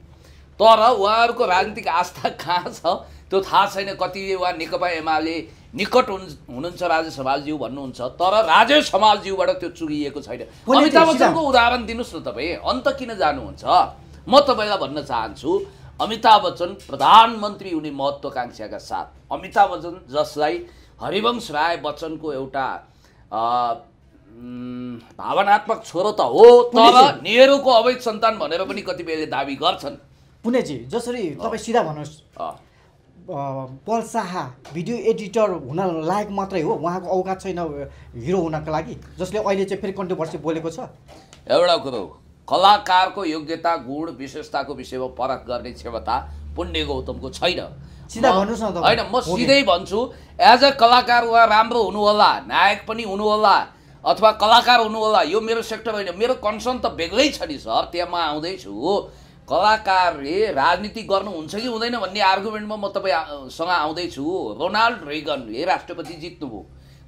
तर उहाँहरूको राजनीतिक आस्था कहाँ छ त्यो थाहा छैन कति वा नेकपा एमाले निकट हुनुहुन्छ राजेश हमालज्यू भन्नुहुन्छ तर राजेश हमालज्यूबाट त्यो चुगिएको छैन अमिताभ बच्चनको उदाहरण दिनुहोस् न तपाईँ अन्त किन जानुहुन्छ म तपाईँलाई भन्न चाहन्छु अमिताभ बच्चन प्रधानमन्त्री हुने महत्त्वाकाङ्क्षाका साथ अमिताभ बच्चन जसलाई हरिवंश राय बच्चनको एउटा भावनात्मक छोरो त हो तर नेहरूको अवैध सन्तान भनेर पनि कतिपयले दावी गर्छन् पुनेजी जसरी तपाईँ सिधा भन्नुहोस् पल शाह भिडियो एडिटर हुन लायक मात्रै हो उहाँको औकात छैन हिरो हुनको लागि जसले अहिले चाहिँ फेरि कन्ट्रोभर्सी बोलेको छ एउटा कुरो कलाकारको योग्यता गुण विशेषताको विषयमा परख गर्ने क्षमता पुण्य गौतमको छैन सिधा भन्नुहोस् न होइन म सिधै भन्छु एज अ कलाकार उहाँ राम्रो हुनु होला नायक पनि हुनु होला अथवा कलाकार हुनु होला यो मेरो सेक्टर होइन मेरो कन्सर्न त बेग्लै छ नि सर त्यहाँ म आउँदैछु कलाकारले राजनीति गर्नुहुन्छ कि हुँदैन भन्ने आर्गुमेन्टमा म तपाईँसँग आउँदैछु रोनाल्ड रेगनले राष्ट्रपति जित्नुभयो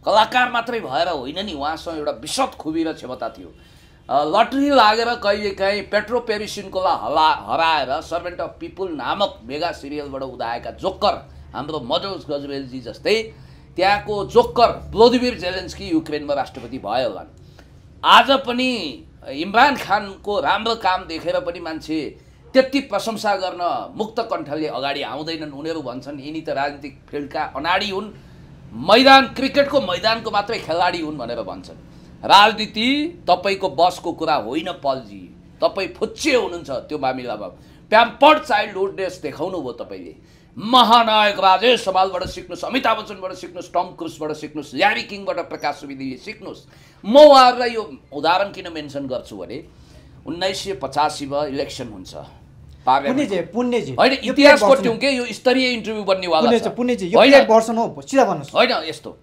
कलाकार मात्रै भएर होइन नि उहाँसँग एउटा विशद खुबी र क्षमता थियो लटरी लागेर कहिलेकाहीँ पेट्रो पेरिसिनकोलाई हला हराएर सर्भेन्ट अफ पिपुल नामक मेगा सिरियलबाट उदाएका जोक्कर हाम्रो मजोज गजवेलजी जस्तै त्यहाँको जोक्कर ब्लोदिवीर जेलेन्स्की युक्रेनमा राष्ट्रपति भयो होला आज पनि इमरान खानको राम्रो काम देखेर पनि मान्छे त्यति प्रशंसा गर्न मुक्त कण्ठले अगाडि आउँदैनन् उनीहरू भन्छन् यिनी त राजनीतिक फिल्डका अनाडी हुन् मैदान क्रिकेटको मैदानको मात्रै खेलाडी हुन् भनेर भन्छन् राजनीति तपाईँको बसको कुरा होइन पलजी तपाईँ फुच्चे हुनुहुन्छ त्यो मामिलामा प्याम्पर्ड चाइल्डहुडनेस देखाउनु भयो तपाईँले महानायक राजेश सवालबाट सिक्नुहोस् अमिताभ बच्चनबाट सिक्नुहोस् टम क्रुसबाट सिक्नुहोस् ल्यारी किङबाट प्रकाश सुविधीले सिक्नुहोस् म उहाँहरूलाई यो उदाहरण किन मेन्सन गर्छु भने उन्नाइस सय पचासीमा इलेक्सन हुन्छ पुण्यजी होइन होइन यस्तो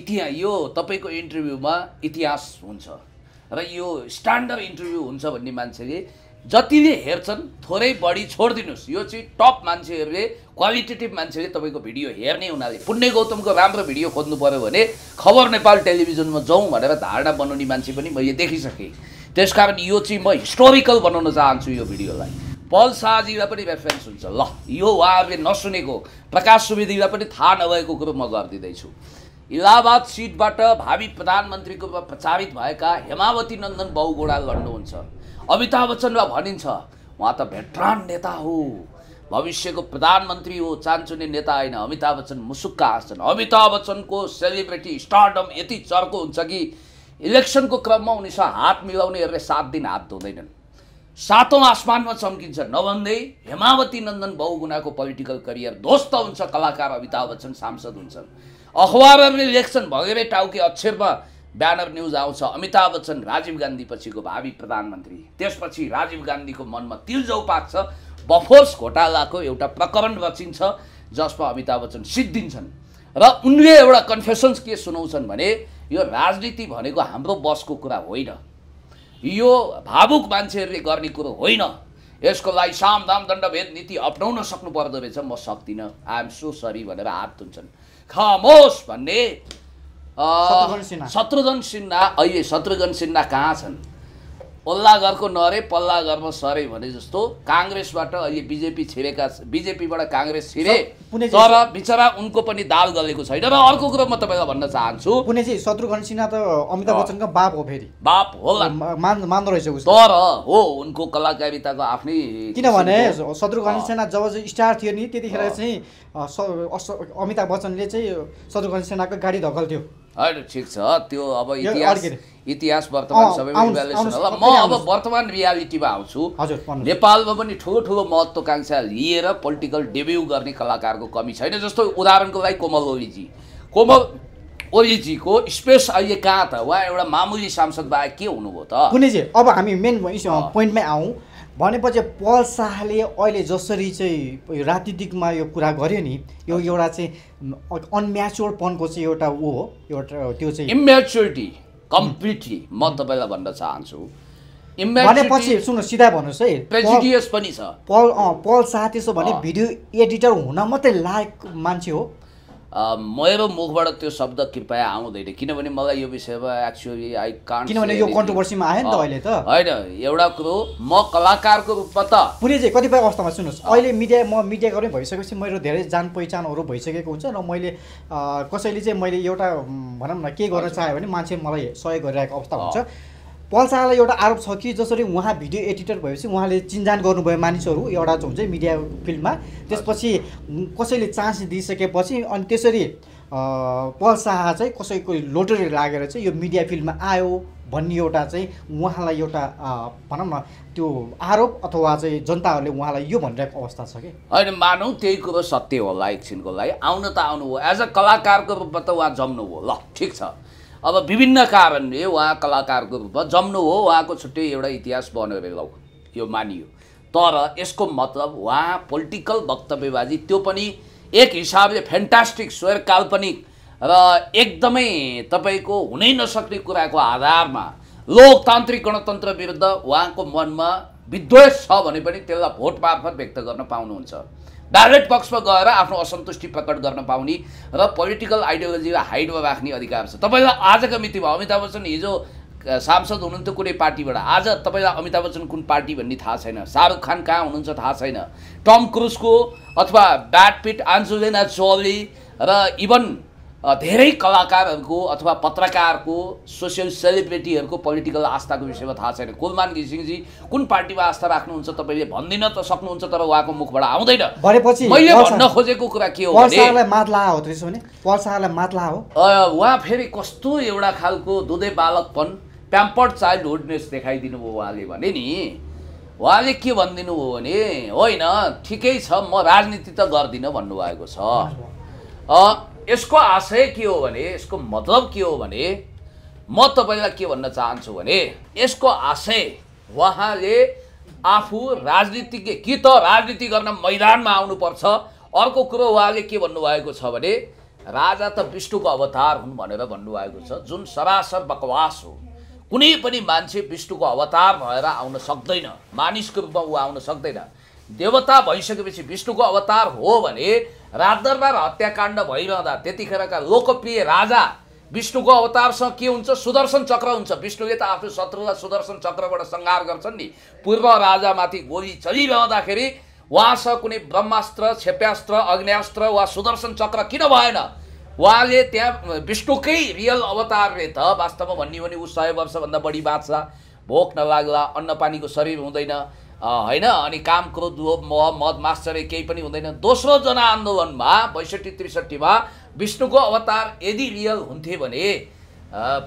इतिहास यो तपाईँको इन्टरभ्यूमा इतिहास हुन्छ र यो स्ट्यान्डर्ड इन्टरभ्यू हुन्छ भन्ने मान्छेले जतिले हेर्छन् थोरै बढी छोडिदिनुहोस् यो चाहिँ टप मान्छेहरूले क्वालिटेटिभ मान्छेले तपाईँको भिडियो हेर्ने हुनाले पुण्य गौतमको राम्रो भिडियो खोज्नु पऱ्यो भने खबर नेपाल टेलिभिजनमा जाउँ भनेर धारणा बनाउने मान्छे पनि मैले देखिसकेँ त्यस कारण यो चाहिँ म हिस्टोरिकल बनाउन चाहन्छु यो भिडियोलाई पल शाहजीलाई पनि रेफरेन्स हुन्छ ल यो उहाँहरूले नसुनेको प्रकाश सुवेदीलाई पनि थाहा नभएको कुरो म गरिदिँदैछु इलाहाबाद सिटबाट भावी प्रधानमन्त्रीको रूपमा प्रचारित भएका हेमावती नन्दन बहुगुणा लड्नुहुन्छ अमिताभ बच्चनलाई भनिन्छ उहाँ त भेटरान नेता हो भविष्यको प्रधानमन्त्री हो चान्चुने नेता होइन अमिताभ बच्चन मुसुक्का हाँस्छन् अमिताभ बच्चनको सेलिब्रिटी स्टारडम यति चर्को हुन्छ कि इलेक्सनको क्रममा उनीसँग हात मिलाउनेहरूले सात दिन हात धुँदैनन् सातौँ आसमानमा चम्किन्छ नभन्दै हेमावती नन्दन बहुगुणाको पोलिटिकल करियर ध्वस्त हुन्छ कलाकार अमिताभ बच्चन सांसद हुन्छन् अखबारहरूले लेख्छन् भगेरे टाउके अक्षरमा ब्यानर न्युज आउँछ अमिताभ बच्चन राजीव गान्धी पछिको भावी प्रधानमन्त्री त्यसपछि राजीव गान्धीको मनमा तिलजौ पाक्छ बफोर्स घोटालाको एउटा प्रकरण रचिन्छ जसमा अमिताभ बच्चन सिद्धिन्छन् र उनले एउटा कन्फेसन्स के सुनाउँछन् भने यो राजनीति भनेको हाम्रो बसको कुरा होइन यो भावुक मान्छेहरूले गर्ने कुरो होइन यसको लागि सामदाम दण्डभेद नीति अप्नाउन सक्नु पर्दो रहेछ म सक्दिनँ आइएम सो सरी भनेर हात धुन्छन् खमोस भन्ने शत्रुघन सिन्हा अहिले शत्रुघन सिन्हा कहाँ छन् पल्ला घरको नरे पल्ला घरमा सरे भने जस्तो काङ्ग्रेसबाट अहिले बिजेपी छिरेका बिजेपीबाट काङ्ग्रेस छिरे तर बिचरा उनको पनि दाल गलेको छैन र अर्को कुरो म तपाईँलाई भन्न चाहन्छु कुनै शत्रुघ्न सिन्हा त अमिताभ बच्चनको बाप हो फेरि बाप होला मान्दो रहेछ तर हो उनको कलाकारिताको आफ्नै किनभने शत्रुघ्न सिन्हा जब स्टार थियो नि त्यतिखेर चाहिँ अमिताभ बच्चनले चाहिँ शत्रुघ्न सेनाको गाडी धकल्थ्यो होइन ठिक छ त्यो अब इतिहास इतिहास वर्तमान सबै म अब वर्तमान रियालिटीमा आउँछु नेपालमा पनि ठुलो महत्त्वकाङ्क्षा लिएर पोलिटिकल डेब्यु गर्ने कलाकारको कमी छैन जस्तो उदाहरणको लागि कोमल ओलीजी कोमल ओलीजीको स्पेस अहिले कहाँ त उहाँ एउटा मामुली सांसद बाहेक के हुनुभयो त अब हामी मेन पोइन्टमै आउँ भनेपछि पल शाहले अहिले जसरी चाहिँ यो राजनीतिकमा यो कुरा गर्यो नि यो एउटा चाहिँ अनम्याच्योरपनको चाहिँ एउटा ऊ हो एउटा त्यो चाहिँ इम्याच्योरिटी कम्प्लिटली म तपाईँलाई भन्न चाहन्छु भनेपछि सुन्नु सिधा भन्नुहोस् है प्रेजिडियस पनि छ पल पल शाह त्यसो भने भिडियो एडिटर हुन मात्रै लायक मान्छे हो मेरो मुखबाट त्यो शब्द कृपया आउँदैन किनभने मलाई यो विषयमा एक्चुअली आई कान्ट किनभने यो कन्ट्रोभर्सीमा आयो नि त अहिले त होइन एउटा कुरो म कलाकारको रूपमा त पुरै कतिपय अवस्थामा सुन्नुहोस् अहिले मिडिया म मिडियाकर्मी भइसकेपछि मेरो धेरै जान पहिचानहरू भइसकेको हुन्छ र मैले कसैले चाहिँ मैले एउटा भनौँ न के गर्न चाह्यो भने मान्छे मलाई सहयोग गरिरहेको अवस्था हुन्छ शाहलाई एउटा आरोप छ कि जसरी उहाँ भिडियो एडिटर भएपछि उहाँले चिन्जान गर्नुभयो मानिसहरू एउटा हुन्छ मिडिया फिल्डमा त्यसपछि कसैले चान्स दिइसकेपछि अनि त्यसरी पल शाह चाहिँ कसैको लोटरी लागेर चाहिँ यो मिडिया फिल्डमा आयो भन्ने एउटा चाहिँ उहाँलाई एउटा भनौँ न त्यो आरोप अथवा चाहिँ जनताहरूले उहाँलाई यो भनिरहेको अवस्था छ कि होइन मानौँ त्यही कुरो सत्य होला एकछिनको लागि आउन त आउनुभयो एज अ कलाकारको रूपमा त उहाँ जम्नुभयो ल ठिक छ अब विभिन्न कारणले उहाँ कलाकारको रूपमा जम्नु हो उहाँको छुट्टै एउटा इतिहास बनेर लौ यो मानियो तर यसको मतलब उहाँ पोलिटिकल वक्तव्यबाजी त्यो पनि एक हिसाबले फ्यान्टास्टिक स्वर काल्पनिक र एकदमै तपाईँको हुनै नसक्ने कुराको आधारमा लोकतान्त्रिक गणतन्त्र विरुद्ध उहाँको मनमा विद्वेष छ भने पनि त्यसलाई भोट मार्फत व्यक्त गर्न पाउनुहुन्छ ब्यालेट बक्समा गएर आफ्नो असन्तुष्टि प्रकट गर्न पाउने र पोलिटिकल आइडियोलोजीलाई हाइडमा राख्ने अधिकार छ तपाईँलाई आजको मितिमा अमिताभ बच्चन हिजो सांसद हुनुहुन्थ्यो कुनै पार्टीबाट आज तपाईँलाई अमिताभ बच्चन कुन पार्टी भन्ने थाहा छैन शाहरुख खान कहाँ हुनुहुन्छ थाहा छैन टम क्रुजको अथवा ब्याटपिट आन्जुलेना जोली र इभन धेरै कलाकारहरूको अथवा पत्रकारको सोसियल सेलिब्रिटीहरूको पोलिटिकल आस्थाको विषयमा थाहा छैन कुलमान घिसिङजी कुन पार्टीमा आस्था राख्नुहुन्छ तपाईँले भनिदिन त सक्नुहुन्छ तर उहाँको मुखबाट आउँदैन भनेपछि मैले भन्न खोजेको कुरा के हो उहाँ फेरि कस्तो एउटा खालको दुधै बालकपन प्याम्पर्ड चाइल्डहुडनेस देखाइदिनु भयो उहाँले भने नि उहाँले के भनिदिनु भयो भने होइन ठिकै छ म राजनीति त गर्दिनँ भन्नुभएको छ यसको आशय के हो भने यसको मतलब के हो भने म तपाईँलाई के भन्न चाहन्छु भने यसको आशय उहाँले आफू राजनीतिज्ञ कि त राजनीति गर्न मैदानमा आउनुपर्छ अर्को कुरो उहाँले के भन्नुभएको छ भने राजा त विष्णुको अवतार हुन् भनेर भन्नुभएको छ जुन सरासर बकवास हो कुनै पनि मान्छे विष्णुको अवतार भएर आउन सक्दैन मानिसको रूपमा ऊ आउन सक्दैन देवता भइसकेपछि विष्णुको अवतार हो भने राजदरबार हत्याकाण्ड भइरहँदा त्यतिखेरका लोकप्रिय राजा विष्णुको अवतारसँग के हुन्छ सुदर्शन चक्र हुन्छ विष्णुले त आफ्नो शत्रुलाई सुदर्शन चक्रबाट सङ्घार गर्छन् नि पूर्व राजामाथि गोली चलिरहँदाखेरि उहाँसँग कुनै ब्रह्मास्त्र क्षेप्यास्त्र अग्न्यास्त्र वा सुदर्शन चक्र किन भएन उहाँले त्यहाँ विष्णुकै रियल अवतारले त वास्तवमा भन्ने भने ऊ सय वर्षभन्दा बढी बाँच्छ भोक नलाग्ला अन्नपानीको शरीर हुँदैन होइन अनि काम क्रोध मह मद माश्चर्य केही पनि हुँदैन दोस्रो जनआन्दोलनमा बैसठी त्रिसठीमा विष्णुको अवतार यदि रियल हुन्थे भने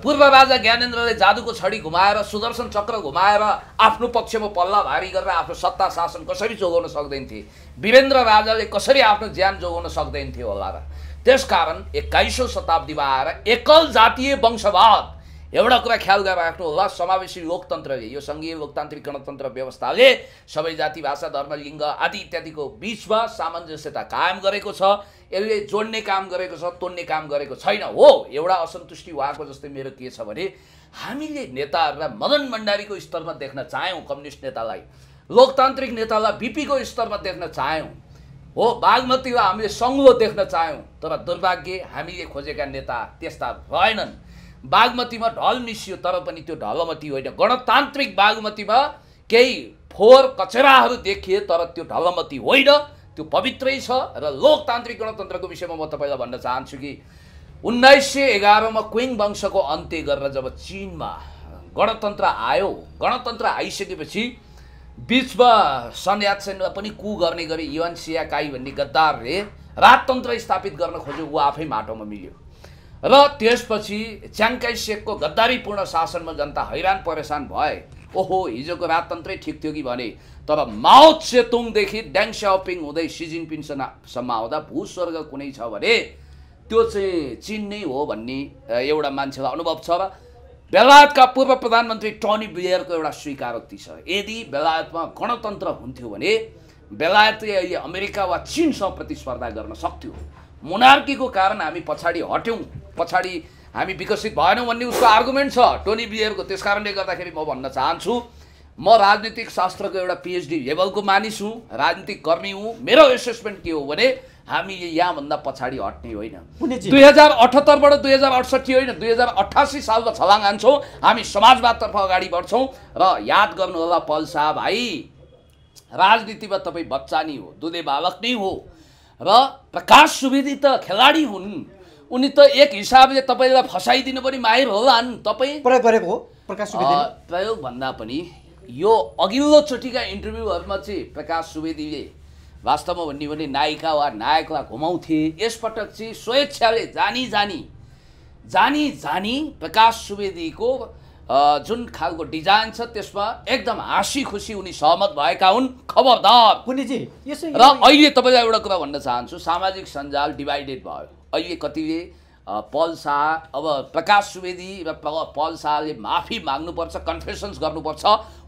पूर्व राजा ज्ञानेन्द्रले जादुको छडी घुमाएर सुदर्शन चक्र घुमाएर आफ्नो पक्षमा पल्ला भारी गरेर आफ्नो सत्ता शासन कसरी जोगाउन सक्दैन थिए वीरेन्द्र राजाले कसरी आफ्नो ज्यान जोगाउन सक्दैन थियो होला र त्यसकारण एक्काइसौँ शताब्दीमा आएर एकल जातीय वंशवाद एउटा कुरा ख्याल गरेर होला समावेशी लोकतन्त्रले यो सङ्घीय लोकतान्त्रिक गणतन्त्र व्यवस्थाले सबै जाति भाषा धर्म लिङ्ग आदि इत्यादिको बिचमा सामञ्जस्यता कायम गरेको छ यसले जोड्ने काम गरेको छ तोड्ने काम गरेको छैन हो एउटा असन्तुष्टि उहाँको जस्तै मेरो के छ भने हामीले नेताहरूलाई मदन भण्डारीको स्तरमा देख्न चाह्यौँ कम्युनिस्ट नेतालाई लोकतान्त्रिक नेतालाई बिपीको स्तरमा देख्न चाह्यौँ हो बागमतीलाई हामीले सङ्घो देख्न चाह्यौँ तर दुर्भाग्य हामीले खोजेका नेता त्यस्ता भएनन् बागमतीमा ढल मिसियो तर पनि त्यो ढलमती होइन गणतान्त्रिक बागमतीमा केही फोहोर कचराहरू देखिए तर त्यो ढलमती होइन त्यो पवित्रै छ र लोकतान्त्रिक गणतन्त्रको विषयमा म तपाईँलाई भन्न चाहन्छु कि उन्नाइस सय एघारमा क्विङ वंशको अन्त्य गरेर जब चिनमा गणतन्त्र आयो गणतन्त्र आइसकेपछि बिचमा सन यात्सेनलाई पनि कु गर्ने गरी युवान काई भन्ने गद्दारले राजतन्त्र स्थापित गर्न खोज्यो ऊ आफै माटोमा मिल्यो र त्यसपछि च्याङ्काइ सेकको गद्दारीपूर्ण शासनमा जनता हैरान परेशान भए ओहो हिजोको राजतन्त्रै ठिक थियो कि भने तर माओ सेतुङदेखि ड्याङ सपिङ हुँदै सिजिनपिङसम्म आउँदा भू स्वर्ग कुनै छ भने त्यो चाहिँ चिन नै हो भन्ने एउटा मान्छेको अनुभव छ र बेलायतका पूर्व प्रधानमन्त्री टनी ब्लेयरको एउटा स्वीकारोक्ति छ यदि बेलायतमा गणतन्त्र हुन्थ्यो भने बेलायतले अमेरिका वा चिनसँग प्रतिस्पर्धा गर्न सक्थ्यो मुनार्कीको कारण हामी पछाडि हट्यौँ पछाडि हामी विकसित भएनौँ भन्ने उसको आर्गुमेन्ट छ टोनी बियरको त्यस कारणले गर्दाखेरि म भन्न चाहन्छु म राजनीतिक शास्त्रको एउटा पिएचडी लेभलको मानिस हुँ राजनीतिक कर्मी हुँ मेरो एसेसमेन्ट के हो भने हामी यहाँभन्दा पछाडि हट्ने होइन दुई हजार अठहत्तरबाट दुई हजार अठसट्ठी होइन दुई हजार अठासी सालमा छलाङ हान्छौँ हामी समाजवादतर्फ अगाडि बढ्छौँ र याद गर्नुहोला पल शाह भाइ राजनीतिमा तपाईँ बच्चा नै हो दुधे बालक नै हो र प्रकाश सुवेदी त खेलाडी हुन् उनी त एक हिसाबले तपाईँलाई फसाइदिनु पनि माहिर होला नि तपाईँ प्रयोग गरेको हो प्रकाश प्रयोग भन्दा पनि यो अघिल्लोचोटिका इन्टरभ्यूहरूमा चाहिँ प्रकाश सुवेदीले वास्तवमा भन्यो भने नायिका वा नायकलाई घुमाउँथे यसपटक चाहिँ स्वेच्छाले जानी जानी जानी जानी प्रकाश सुवेदीको जुन खालको डिजाइन छ त्यसमा एकदम हाँसी खुसी उनी सहमत भएका हुन् खबरदार र अहिले तपाईँलाई एउटा कुरा भन्न चाहन्छु सामाजिक सञ्जाल डिभाइडेड भयो अहिले कतिले पल शाह अब प्रकाश सुवेदी र पल शाहले माफी माग्नुपर्छ कन्फेसन्स गर्नुपर्छ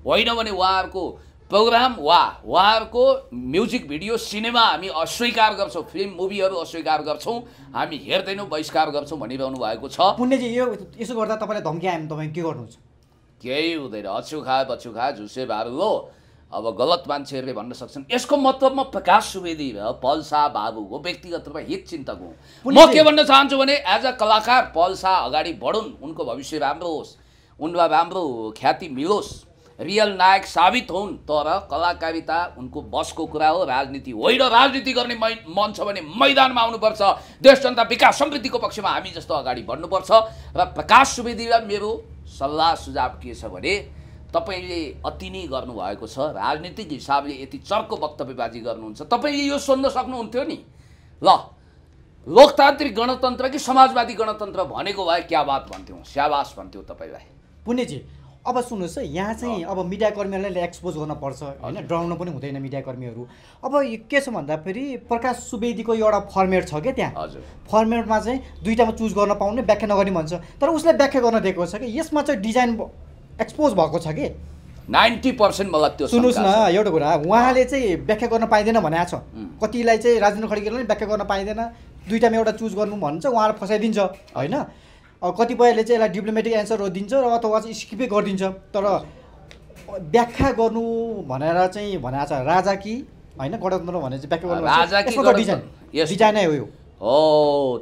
होइन भने उहाँहरूको प्रोग्राम वा उहाँहरूको म्युजिक भिडियो सिनेमा हामी अस्वीकार गर्छौँ फिल्म मुभीहरू अस्वीकार गर्छौँ हामी हेर्दैनौँ बहिष्कार गर्छौँ भनिरहनु भएको छ पुण्यजी यो यसो गर्दा तपाईँलाई धम्की आयो भने तपाईँ के गर्नुहुन्छ केही हुँदैन अछुखा बछुखा झुसे भारू हो अब गलत मान्छेहरूले भन्न सक्छन् यसको मतलब म प्रकाश सुवेदी शाह बाबु हो व्यक्तिगत रूपमा हित चिन्तक हुँ म के भन्न चाहन्छु भने एज अ कलाकार पल्सा अगाडि बढुन् उनको भविष्य राम्रो होस् उनमा राम्रो ख्याति मिलोस् रियल नायक साबित हुन् तर कलाकारिता उनको बसको कुरा हो राजनीति होइन राजनीति गर्ने मै मन छ भने मैदानमा आउनुपर्छ देश जनता विकास समृद्धिको पक्षमा हामी जस्तो अगाडि बढ्नुपर्छ र प्रकाश सुवेदीलाई मेरो सल्लाह सुझाव के छ भने तपाईँले अति नै गर्नुभएको छ राजनीतिक हिसाबले यति चर्को वक्तव्यबाजी गर्नुहुन्छ तपाईँले यो सोध्न सक्नुहुन्थ्यो नि ल लोकतान्त्रिक गणतन्त्र कि समाजवादी गणतन्त्र भनेको भए क्या बात भन्थ्यौँ स्याबास भन्थ्यौँ तपाईँलाई पुण्यजी अब सुन्नुहोस् है यहाँ चाहिँ अब मिडियाकर्मीहरूलाई एक्सपोज गर्नुपर्छ होइन डराउनु पनि हुँदैन मिडियाकर्मीहरू अब के छ भन्दाखेरि प्रकाश सुवेदीको एउटा फर्मेट छ क्या त्यहाँ हजुर फर्मेटमा चाहिँ दुइटामा चुज गर्न पाउने व्याख्या नगर्ने भन्छ तर उसले व्याख्या गर्न दिएको छ कि यसमा चाहिँ डिजाइन एक्सपोज भएको छ कि नाइन्टी पर्सेन्ट मलाई त्यो सुन्नुहोस् न एउटा कुरा उहाँले चाहिँ व्याख्या गर्न पाइँदैन भनेको छ कतिलाई चाहिँ राजेन्द्र खड्केले व्याख्या गर्न पाइँदैन दुइटामा एउटा चुज गर्नु भन्छ उहाँलाई फसाइदिन्छ होइन कतिपयले चाहिँ यसलाई डिप्लोमेटिक एन्सरहरू दिन्छ र अथवा चाहिँ स्किपै गरिदिन्छ तर व्याख्या गर्नु भनेर चाहिँ भनेको छ राजा कि होइन गणतन्त्र भनेर चाहिँ व्याख्या गर्नु डिजाइन डिजाइनै हो यो हो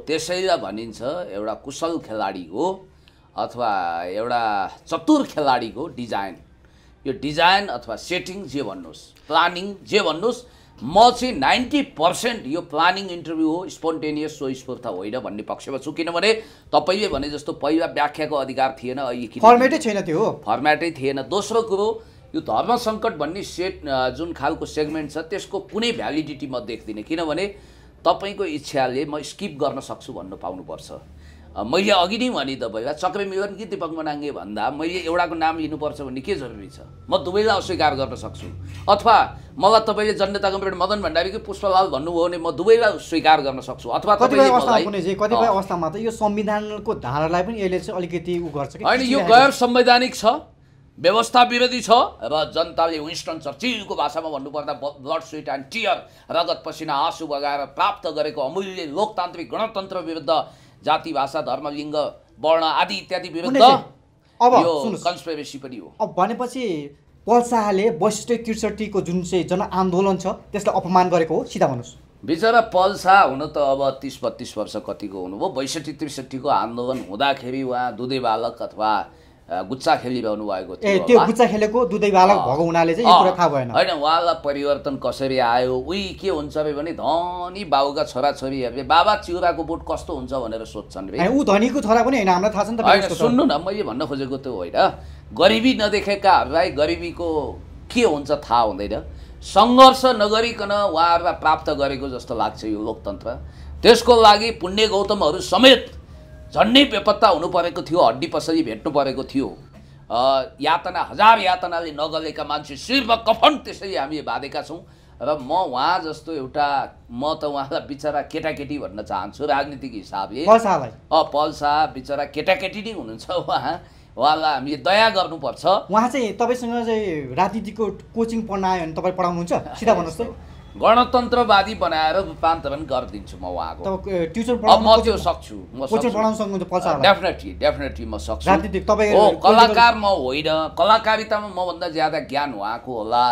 त्यसैलाई भनिन्छ एउटा कुशल खेलाडी हो अथवा एउटा चतुर खेलाडीको डिजाइन यो डिजाइन अथवा सेटिङ जे भन्नुहोस् प्लानिङ जे भन्नुहोस् म चाहिँ नाइन्टी पर्सेन्ट यो प्लानिङ इन्टरभ्यू हो स्पोन्टेनियस स्वस्फूर्त होइन भन्ने पक्षमा छु किनभने तपाईँले भने जस्तो पहिला व्याख्याको अधिकार थिएन अहिले फर्मेटै छैन त्यो फर्मेटै थिएन दोस्रो कुरो यो धर्म सङ्कट भन्ने सेट जुन खालको सेगमेन्ट छ त्यसको कुनै भ्यालिडिटी म देख्दिनँ किनभने तपाईँको इच्छाले म स्किप गर्न सक्छु भन्नु पाउनुपर्छ मैले अघि नै भने तपाईँलाई चक्रे मिलन कि दिपक मनाङ्गे भन्दा मैले एउटाको नाम लिनुपर्छ भन्ने के जरुरी छ म दुवैलाई अस्वीकार गर्न सक्छु अथवा मलाई तपाईँले जनताको कम्प्युटर मदन भण्डारीकै पुष्पलाल भन्नुभयो भने म दुवैलाई स्वीकार गर्न सक्छु अथवा कतिपय अवस्थामा त यो संविधानको धारालाई पनि यसले चाहिँ अलिकति उ गर्छ होइन यो गैर संवैधानिक छ व्यवस्था विरोधी छ र जनताले विन्स्टन चर्चिलको भाषामा भन्नुपर्दा ब्लड स्विट एन्ड टियर रगत पसिना आँसु बगाएर प्राप्त गरेको अमूल्य लोकतान्त्रिक गणतन्त्र विरुद्ध जाति भाषा धर्म लिङ्ग वर्ण आदि इत्यादि विरुद्ध अब यो कन्सपिरेसी पनि हो अब भनेपछि पल शाहले वैशिष्ट त्रिसठीको जुन चाहिँ जनआन्दोलन छ त्यसलाई अपमान गरेको हो सिधा भन्नुहोस् बिचरा पल शाह हुन त अब तिस बत्तिस वर्ष कतिको हुनुभयो बैसठी त्रिसठीको आन्दोलन हुँदाखेरि उहाँ दुधे बालक अथवा गुच्चा खेलिरहनु भएको थियो त्यो गुच्चा खेलेको दुधै बालक भएको हुनाले चाहिँ यो कुरा थाहा भएन होइन उहाँलाई परिवर्तन कसरी आयो उही के हुन्छ अरे भने धनी बाबुका छोराछोरीहरूले बाबा चिउराको बोट कस्तो हुन्छ भनेर सोध्छन् रे ऊ धनीको छोरा पनि होइन हामीलाई थाहा छ नि त होइन सुन्नु न मैले भन्न खोजेको त्यो होइन गरिबी नदेखेकाहरूलाई गरिबीको के हुन्छ थाहा हुँदैन सङ्घर्ष नगरिकन उहाँहरूलाई प्राप्त गरेको जस्तो लाग्छ यो लोकतन्त्र त्यसको लागि पुण्य गौतमहरू समेत झन्डै बेपत्ता हुनु परेको थियो हड्डी पसरी भेट्नु परेको थियो यातना हजार यातनाले नगलेका मान्छे शिर्व कफन त्यसरी हामी बाँधेका छौँ र म उहाँ जस्तो एउटा म त उहाँलाई बिचरा केटाकेटी भन्न चाहन्छु राजनीतिक हिसाबले पल्सा बिचरा केटाकेटी नै हुनुहुन्छ उहाँ उहाँलाई हामीले दया गर्नुपर्छ उहाँ चाहिँ तपाईँसँग चाहिँ राजनीतिको कोचिङ पढ्न आयो भने तपाईँ पढाउनुहुन्छ सिधा भन्नुहोस् त गणतन्त्रवादी बनाएर रूपान्तरण गरिदिन्छु म उहाँको म त्यो सक्छु डेफिनेटली डेफिनेटली म सक्छु हो कलाकार म होइन कलाकारितामा मभन्दा ज्यादा ज्ञान उहाँको होला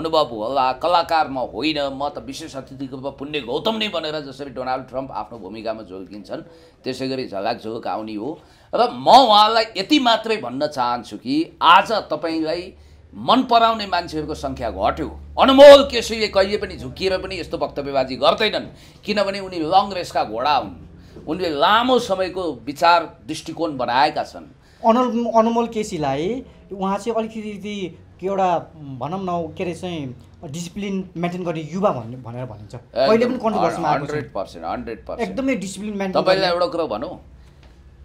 अनुभव होला कलाकार म होइन म त विशेष अतिथिको रूपमा पुण्य गौतम नै बनेर जसरी डोनाल्ड ट्रम्प आफ्नो भूमिकामा झोल्किन्छन् त्यसै गरी झलाक आउने हो र म उहाँलाई यति मात्रै भन्न चाहन्छु कि आज तपाईँलाई मन पराउने मान्छेहरूको सङ्ख्या घट्यो अनमोल केसीले कहिले पनि झुकिएर पनि यस्तो वक्तव्यबाजी गर्दैनन् किनभने उनी लङ रेसका घोडा हुन् उनले लामो समयको विचार दृष्टिकोण बनाएका छन् अनु अनमोल केसीलाई उहाँ चाहिँ अलिकति एउटा भनौँ न के अरे चाहिँ डिसिप्लिन मेन्टेन गर्ने युवा भन्ने भनेर भनिन्छ पहिले पनि हन्ड्रेड पर्सेन्ट हन्ड्रेड पर्सेन्ट एकदमै डिसिप्लिन मेन्टेन तपाईँलाई एउटा कुरो भनौँ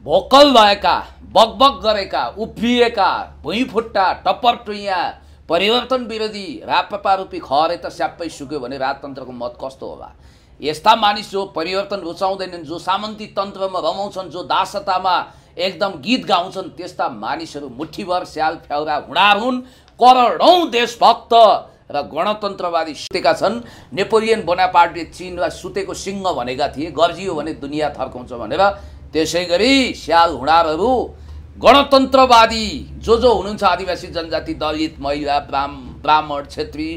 भोकल भएका बकबक गरेका उफ्रिएका भुइँफुट्टा टप्पर टुइया परिवर्तन विरोधी रापपारूपी रूपी खरे त स्याप्पै सुक्यो भने राजतन्त्रको मत कस्तो होला यस्ता मानिस जो परिवर्तन रुचाउँदैनन् जो सामन्ती तन्त्रमा रमाउँछन् जो दासतामा एकदम गीत गाउँछन् त्यस्ता मानिसहरू मुठीभर स्याल फ्याउरा हुँडार हुन् करोडौँ देशभक्त र गणतन्त्रवादी सुतेका छन् नेपोलियन बोनापार्टले चिनलाई सुतेको सिंह भनेका थिए गर्जियो भने दुनियाँ थर्काउँछ भनेर त्यसै गरी स्याल हुँडारहरू गणतन्त्रवादी जो जो हुनुहुन्छ आदिवासी जनजाति दलित महिला ब्राह्म ब्राह्मण क्षेत्री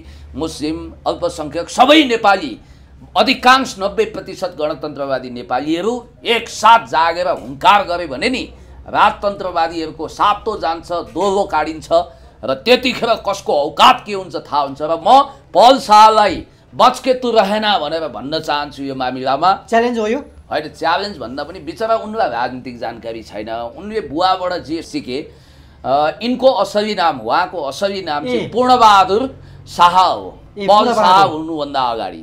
मुस्लिम अल्पसङ्ख्यक सबै नेपाली अधिकांश नब्बे प्रतिशत गणतन्त्रवादी नेपालीहरू एकसाथ जागेर हुङ्कार गरे भने नि राजतन्त्रवादीहरूको सातो जान्छ दोहो काटिन्छ र त्यतिखेर कसको औकात के हुन्छ थाहा हुन्छ र म पल शाहलाई बचके तु रहेन भनेर भन्न चाहन्छु यो मामिलामा च्यालेन्ज हो यो होइन च्यालेन्ज भन्दा पनि बिचरा उनलाई राजनीतिक जानकारी छैन उनले बुवाबाट जे सिके यिनको असली नाम उहाँको असली नाम चाहिँ पूर्णबहादुर शाह हो पल शाह हुनुभन्दा अगाडि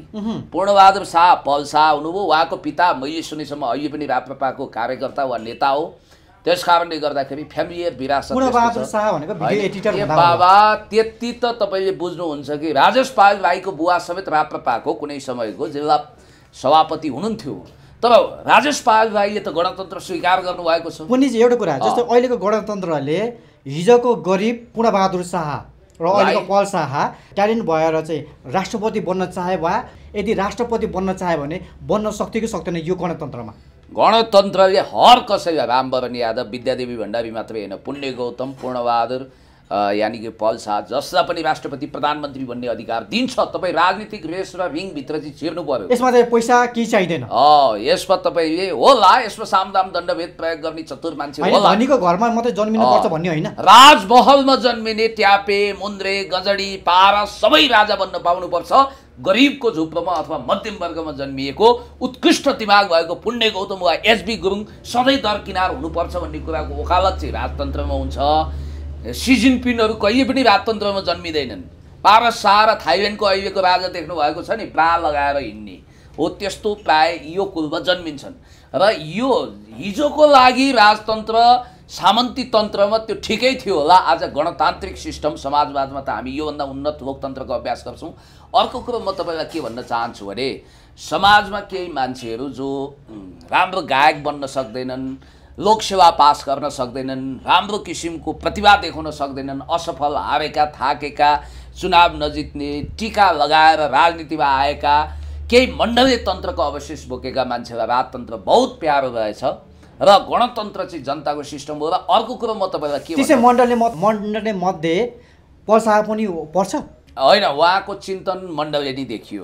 पूर्णबहादुर शाह पल शाह हुनुभयो उहाँको पिता मैले सुनेसम्म अहिले पनि राप्रपाको कार्यकर्ता वा नेता हो त्यस कारणले गर्दाखेरि फ्यामिली विरासत बाबा त्यति त तपाईँले बुझ्नुहुन्छ कि राजेश पाल राईको बुवा समेत राप्रपाको कुनै समयको जिल्ला सभापति हुनुहुन्थ्यो तर राजेश पाल राईले त गणतन्त्र स्वीकार गर्नुभएको छ पुनिज एउटा कुरा जस्तो अहिलेको गणतन्त्रले हिजोको गरिब पूर्णबहादुर शाह र अहिलेको पल शाह ट्यालेन्ट भएर चाहिँ राष्ट्रपति बन्न चाहे वा यदि राष्ट्रपति बन्न चाहे भने बन्न सक्थ्यो कि सक्दैन यो गणतन्त्रमा गणतन्त्रले हर कसैलाई रामवरण यादव विद्यादेवी भण्डारी मात्रै होइन पुण्य गौतम पूर्णबहादुर यानि कि पल शाह जसलाई पनि राष्ट्रपति प्रधानमन्त्री भन्ने अधिकार दिन्छ तपाईँ राजनीतिक रेस र रिङभित्र चाहिँ छिर्नु पर्यो यसमा चाहिँ पैसा केही चाहिँदैन यसमा तपाईँले होला यसमा सामदाम दण्डभेद प्रयोग गर्ने चतुर मान्छे होला घरमा मात्रै जन्मिनु पर्छ भन्ने होइन राजमहलमा जन्मिने ट्यापे मुन्द्रे गजडी पारा सबै राजा बन्न पाउनुपर्छ गरिबको झुप्रोमा अथवा मध्यम वर्गमा जन्मिएको उत्कृष्ट दिमाग भएको पुण्य गौतम वा एसबी गुरुङ सधैँ दर किनार हुनुपर्छ भन्ने कुराको वकालत चाहिँ राजतन्त्रमा हुन्छ सिजिनपिनहरू कहिले पनि राजतन्त्रमा जन्मिँदैनन् पार र थाइल्यान्डको अहिलेको राजा देख्नु भएको छ नि प्रा लगाएर हिँड्ने हो त्यस्तो प्राय यो कुलमा जन्मिन्छन् र यो हिजोको लागि राजतन्त्र सामन्ती तन्त्रमा त्यो ठिकै थियो होला आज गणतान्त्रिक सिस्टम समाजवादमा त हामी योभन्दा उन्नत लोकतन्त्रको अभ्यास गर्छौँ अर्को कुरो म तपाईँलाई के भन्न चाहन्छु भने समाजमा केही मान्छेहरू जो राम्रो गायक बन्न सक्दैनन् लोकसेवा पास गर्न सक्दैनन् राम्रो किसिमको प्रतिभा देखाउन सक्दैनन् असफल हारेका थाकेका चुनाव नजित्ने टिका लगाएर राजनीतिमा आएका केही मण्डली तन्त्रको अवशेष बोकेका मान्छेलाई राजतन्त्र बहुत प्यारो रहेछ र गणतन्त्र चाहिँ जनताको सिस्टम हो र अर्को कुरो म तपाईँलाई के मण्डली मण्डलले मण्डलले मध्ये पर्सा पनि पर्छ होइन उहाँको चिन्तन मण्डली नै देखियो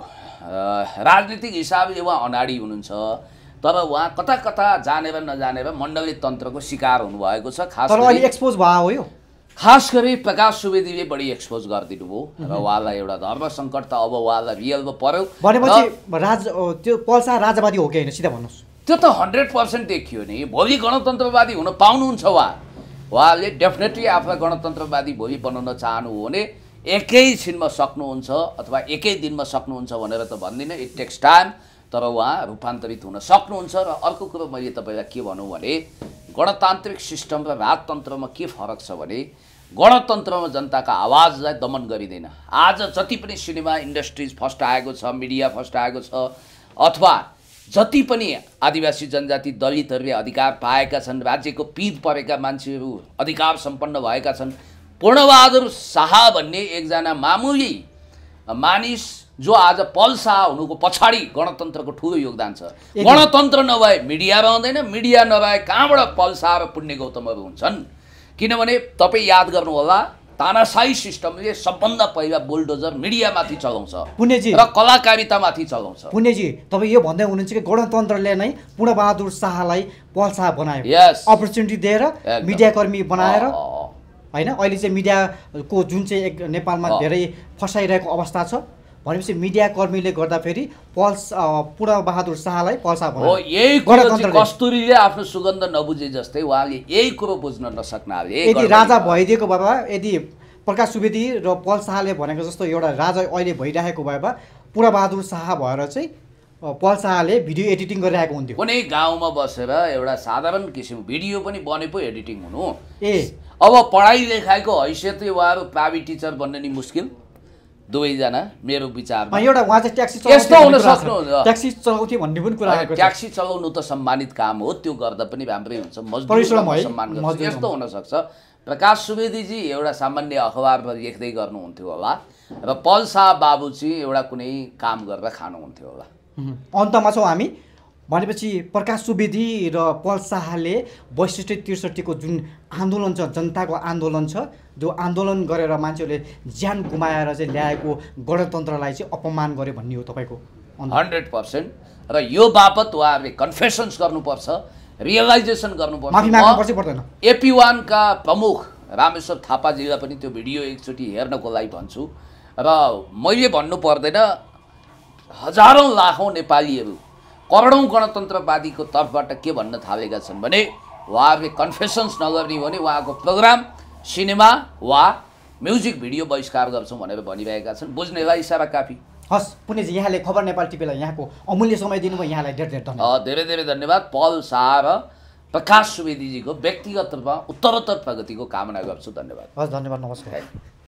राजनीतिक हिसाबले उहाँ अनाडी हुनुहुन्छ तर उहाँ कता कता जाने भए नजाने भए मण्डली तन्त्रको शिकार हुनुभएको छ खास एक्सपोज भयो हो खास गरी प्रकाश सुवेदीले बढी एक्सपोज गरिदिनु भयो र उहाँलाई एउटा धर्म सङ्कट त अब उहाँलाई रियलमा पर्यो भनेपछि राज त्यो पल्सा राजावादी हो कि होइन सिधा भन्नुहोस् त्यो त हन्ड्रेड पर्सेन्ट देखियो नि भोलि गणतन्त्रवादी हुन पाउनुहुन्छ उहाँ उहाँले डेफिनेटली आफूलाई गणतन्त्रवादी भोलि बनाउन चाहनु हो भने एकैछिनमा सक्नुहुन्छ अथवा एकै दिनमा सक्नुहुन्छ भनेर त भन्दिनँ इट टेक्स टाइम तर उहाँ रूपान्तरित हुन सक्नुहुन्छ र अर्को कुरो मैले तपाईँलाई के भनौँ भने गणतान्त्रिक सिस्टम र राजतन्त्रमा के फरक छ भने गणतन्त्रमा जनताको आवाजलाई दमन गरिँदैन आज जति पनि सिनेमा इन्डस्ट्रिज फर्स्ट आएको छ मिडिया फर्स्ट आएको छ अथवा जति पनि आदिवासी जनजाति दलितहरूले अधिकार पाएका छन् राज्यको पिद परेका मान्छेहरू अधिकार सम्पन्न भएका छन् पूर्णबहादुर शाह भन्ने एकजना मामुली मानिस जो आज पल्सा हुनुको पछाडि गणतन्त्रको ठुलो योगदान छ गणतन्त्र नभए मिडिया रहँदैन मिडिया नभए कहाँबाट पल्सा र पुण्य गौतमहरू हुन्छन् किनभने तपाईँ याद गर्नुहोला तानासाई सिस्टमले सबभन्दा पहिला बुलडोजर मिडियामाथि चलाउँछ पुण्यजी र कलाकारितामाथि चलाउँछ पुण्यजी तपाईँ यो भन्दै हुनुहुन्छ कि गणतन्त्रले नै पूर्णबहादुर शाहलाई पल्सा बनायो यस अपर्च्युनिटी दिएर मिडियाकर्मी बनाएर होइन अहिले चाहिँ मिडियाको जुन चाहिँ नेपालमा धेरै फसाइरहेको अवस्था छ भनेपछि मिडियाकर्मीले गर्दा फेरि पल्स पूर्णबहादुर शाहलाई पल्सा हो यही कस्तुरीले आफ्नो सुगन्ध नबुझे जस्तै उहाँले यही कुरो बुझ्न नसक्नाले यदि राजा भइदिएको भए यदि प्रकाश सुवेदी र पल शाहले भनेको जस्तो एउटा राजा अहिले भइरहेको भए भए पूर्णबहादुर शाह भएर चाहिँ पल शाहले भिडियो एडिटिङ गरिरहेको हुन्थ्यो कुनै गाउँमा बसेर एउटा साधारण किसिम भिडियो पनि बने पो एडिटिङ हुनु ए अब पढाइ लेखाइको हैसियतै उहाँहरू प्राइभेट टिचर बन्ने नि मुस्किल दुवैजना मेरो विचारमा एउटा उहाँ चाहिँ ट्याक्सी यस्तो हुन ट्याक्सी चलाउँथे भन्ने पनि कुरा ट्याक्सी चलाउनु त सम्मानित काम हो त्यो गर्दा पनि राम्रै हुन्छ सम्मान गर्छ यस्तो हुनसक्छ प्रकाश सुवेदीजी एउटा सामान्य अखबारमा लेख्दै गर्नुहुन्थ्यो होला र पल बाबुजी बाबु चाहिँ एउटा कुनै काम गरेर खानुहुन्थ्यो होला अन्तमा छौँ हामी भनेपछि प्रकाश सुवेदी र पल शाहले बैसठी त्रिसठीको जुन आन्दोलन छ जनताको आन्दोलन छ जो आन्दोलन गरेर मान्छेहरूले ज्यान गुमाएर चाहिँ ल्याएको गणतन्त्रलाई चाहिँ अपमान गरे भन्ने हो तपाईँको हन्ड्रेड पर्सेन्ट र यो बापत उहाँहरूले कन्फेसन्स गर्नुपर्छ रियलाइजेसन गर्नुपर्छ पर्दैन एपी वानका प्रमुख रामेश्वर थापाजीलाई पनि त्यो भिडियो एकचोटि हेर्नको लागि भन्छु र मैले भन्नु पर्दैन हजारौँ लाखौँ नेपालीहरू करोडौँ गणतन्त्रवादीको तर्फबाट के भन्न थालेका छन् भने उहाँहरूले कन्फेसन्स नगर्ने भने उहाँको प्रोग्राम सिनेमा वा म्युजिक भिडियो बहिष्कार गर्छौँ भनेर भनिरहेका छन् बुझ्नेलाई इसारा काफी हस् पुनेजी यहाँले खबर नेपाल टिभीलाई यहाँको अमूल्य समय दिनुभयो यहाँलाई धेरै धेरै धन्यवाद धेरै धेरै धन्यवाद पल शाह र प्रकाश सुवेदीजीको व्यक्तिगत रूपमा उत्तरोत्तर प्रगतिको कामना गर्छु धन्यवाद हस् धन्यवाद नमस्कार